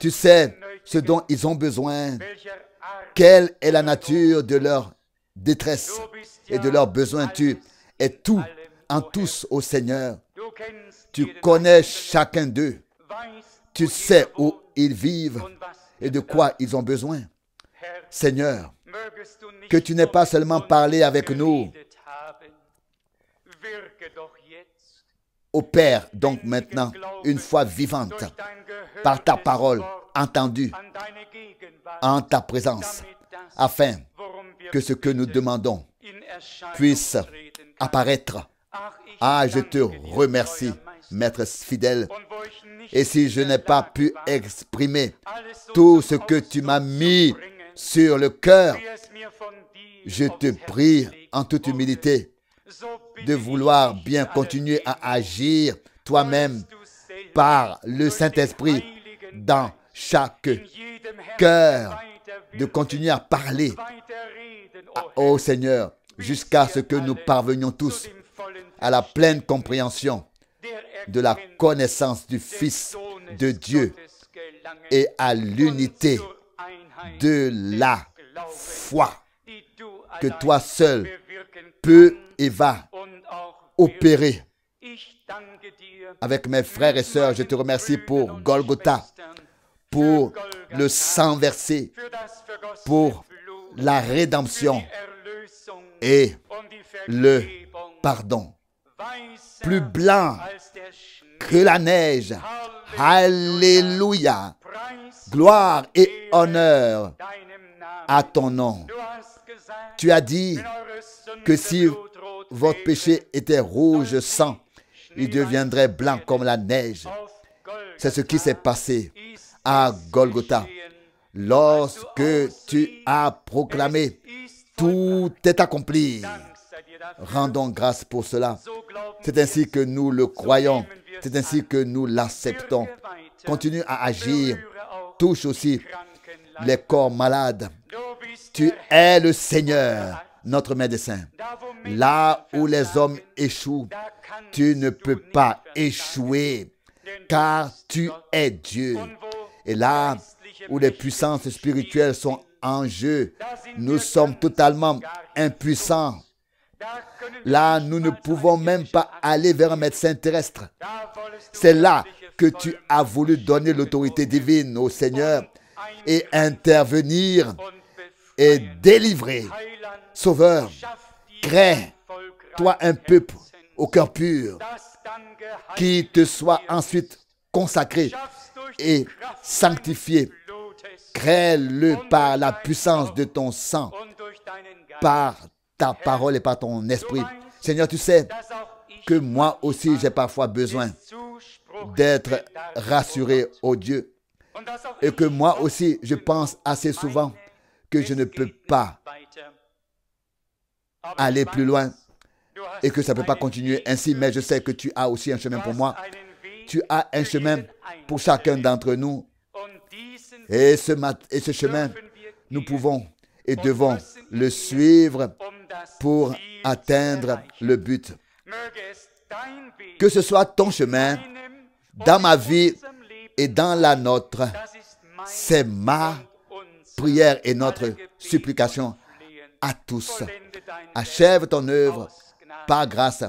tu sais ce dont ils ont besoin, quelle est la nature de leur détresse et de leurs besoins. Tu es tout en tous au Seigneur. Tu connais chacun d'eux. Tu sais où ils vivent et de quoi ils ont besoin. Seigneur, que tu n'aies pas seulement parlé avec nous. Opère donc maintenant une fois vivante par ta parole entendue en ta présence, afin que ce que nous demandons puisse apparaître. Ah, je te remercie Maître fidèle. Et si je n'ai pas pu exprimer tout ce que tu m'as mis sur le cœur, je te prie en toute humilité de vouloir bien continuer à agir toi-même par le Saint-Esprit dans chaque cœur, de continuer à parler oh, au Seigneur jusqu'à ce que nous parvenions tous à la pleine compréhension de la connaissance du Fils de Dieu et à l'unité de la foi que toi seul peux et va opérer. Avec mes frères et sœurs, je te remercie pour Golgotha, pour le sang versé, pour la rédemption et le pardon plus blanc que la neige. Alléluia. Gloire et honneur à ton nom. Tu as dit que si votre péché était rouge sang, il deviendrait blanc comme la neige. C'est ce qui s'est passé à Golgotha. Lorsque tu as proclamé, tout est accompli. Rendons grâce pour cela. C'est ainsi que nous le croyons. C'est ainsi que nous l'acceptons. Continue à agir. Touche aussi les corps malades. Tu es le Seigneur, notre médecin. Là où les hommes échouent, tu ne peux pas échouer, car tu es Dieu. Et là où les puissances spirituelles sont en jeu, nous sommes totalement impuissants Là, nous ne pouvons même pas aller vers un médecin terrestre. C'est là que tu as voulu donner l'autorité divine au Seigneur et intervenir et délivrer. Sauveur, crée toi un peuple au cœur pur qui te soit ensuite consacré et sanctifié. Crée-le par la puissance de ton sang, par ta parole et pas ton esprit. Seigneur, tu sais que moi aussi j'ai parfois besoin d'être rassuré, au oh Dieu, et que moi aussi je pense assez souvent que je ne peux pas aller plus loin et que ça ne peut pas continuer ainsi, mais je sais que tu as aussi un chemin pour moi. Tu as un chemin pour chacun d'entre nous. et ce chemin, nous pouvons et devons le suivre pour atteindre le but. Que ce soit ton chemin dans ma vie et dans la nôtre, c'est ma prière et notre supplication à tous. Achève ton œuvre par grâce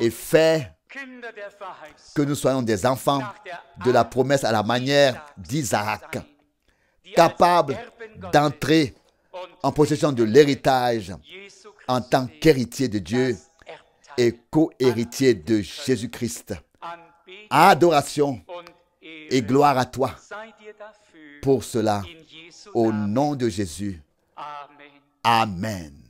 et fais que nous soyons des enfants de la promesse à la manière d'Isaac, capables d'entrer en possession de l'héritage en tant qu'héritier de Dieu et co-héritier de Jésus-Christ. Adoration et gloire à toi pour cela, au nom de Jésus. Amen.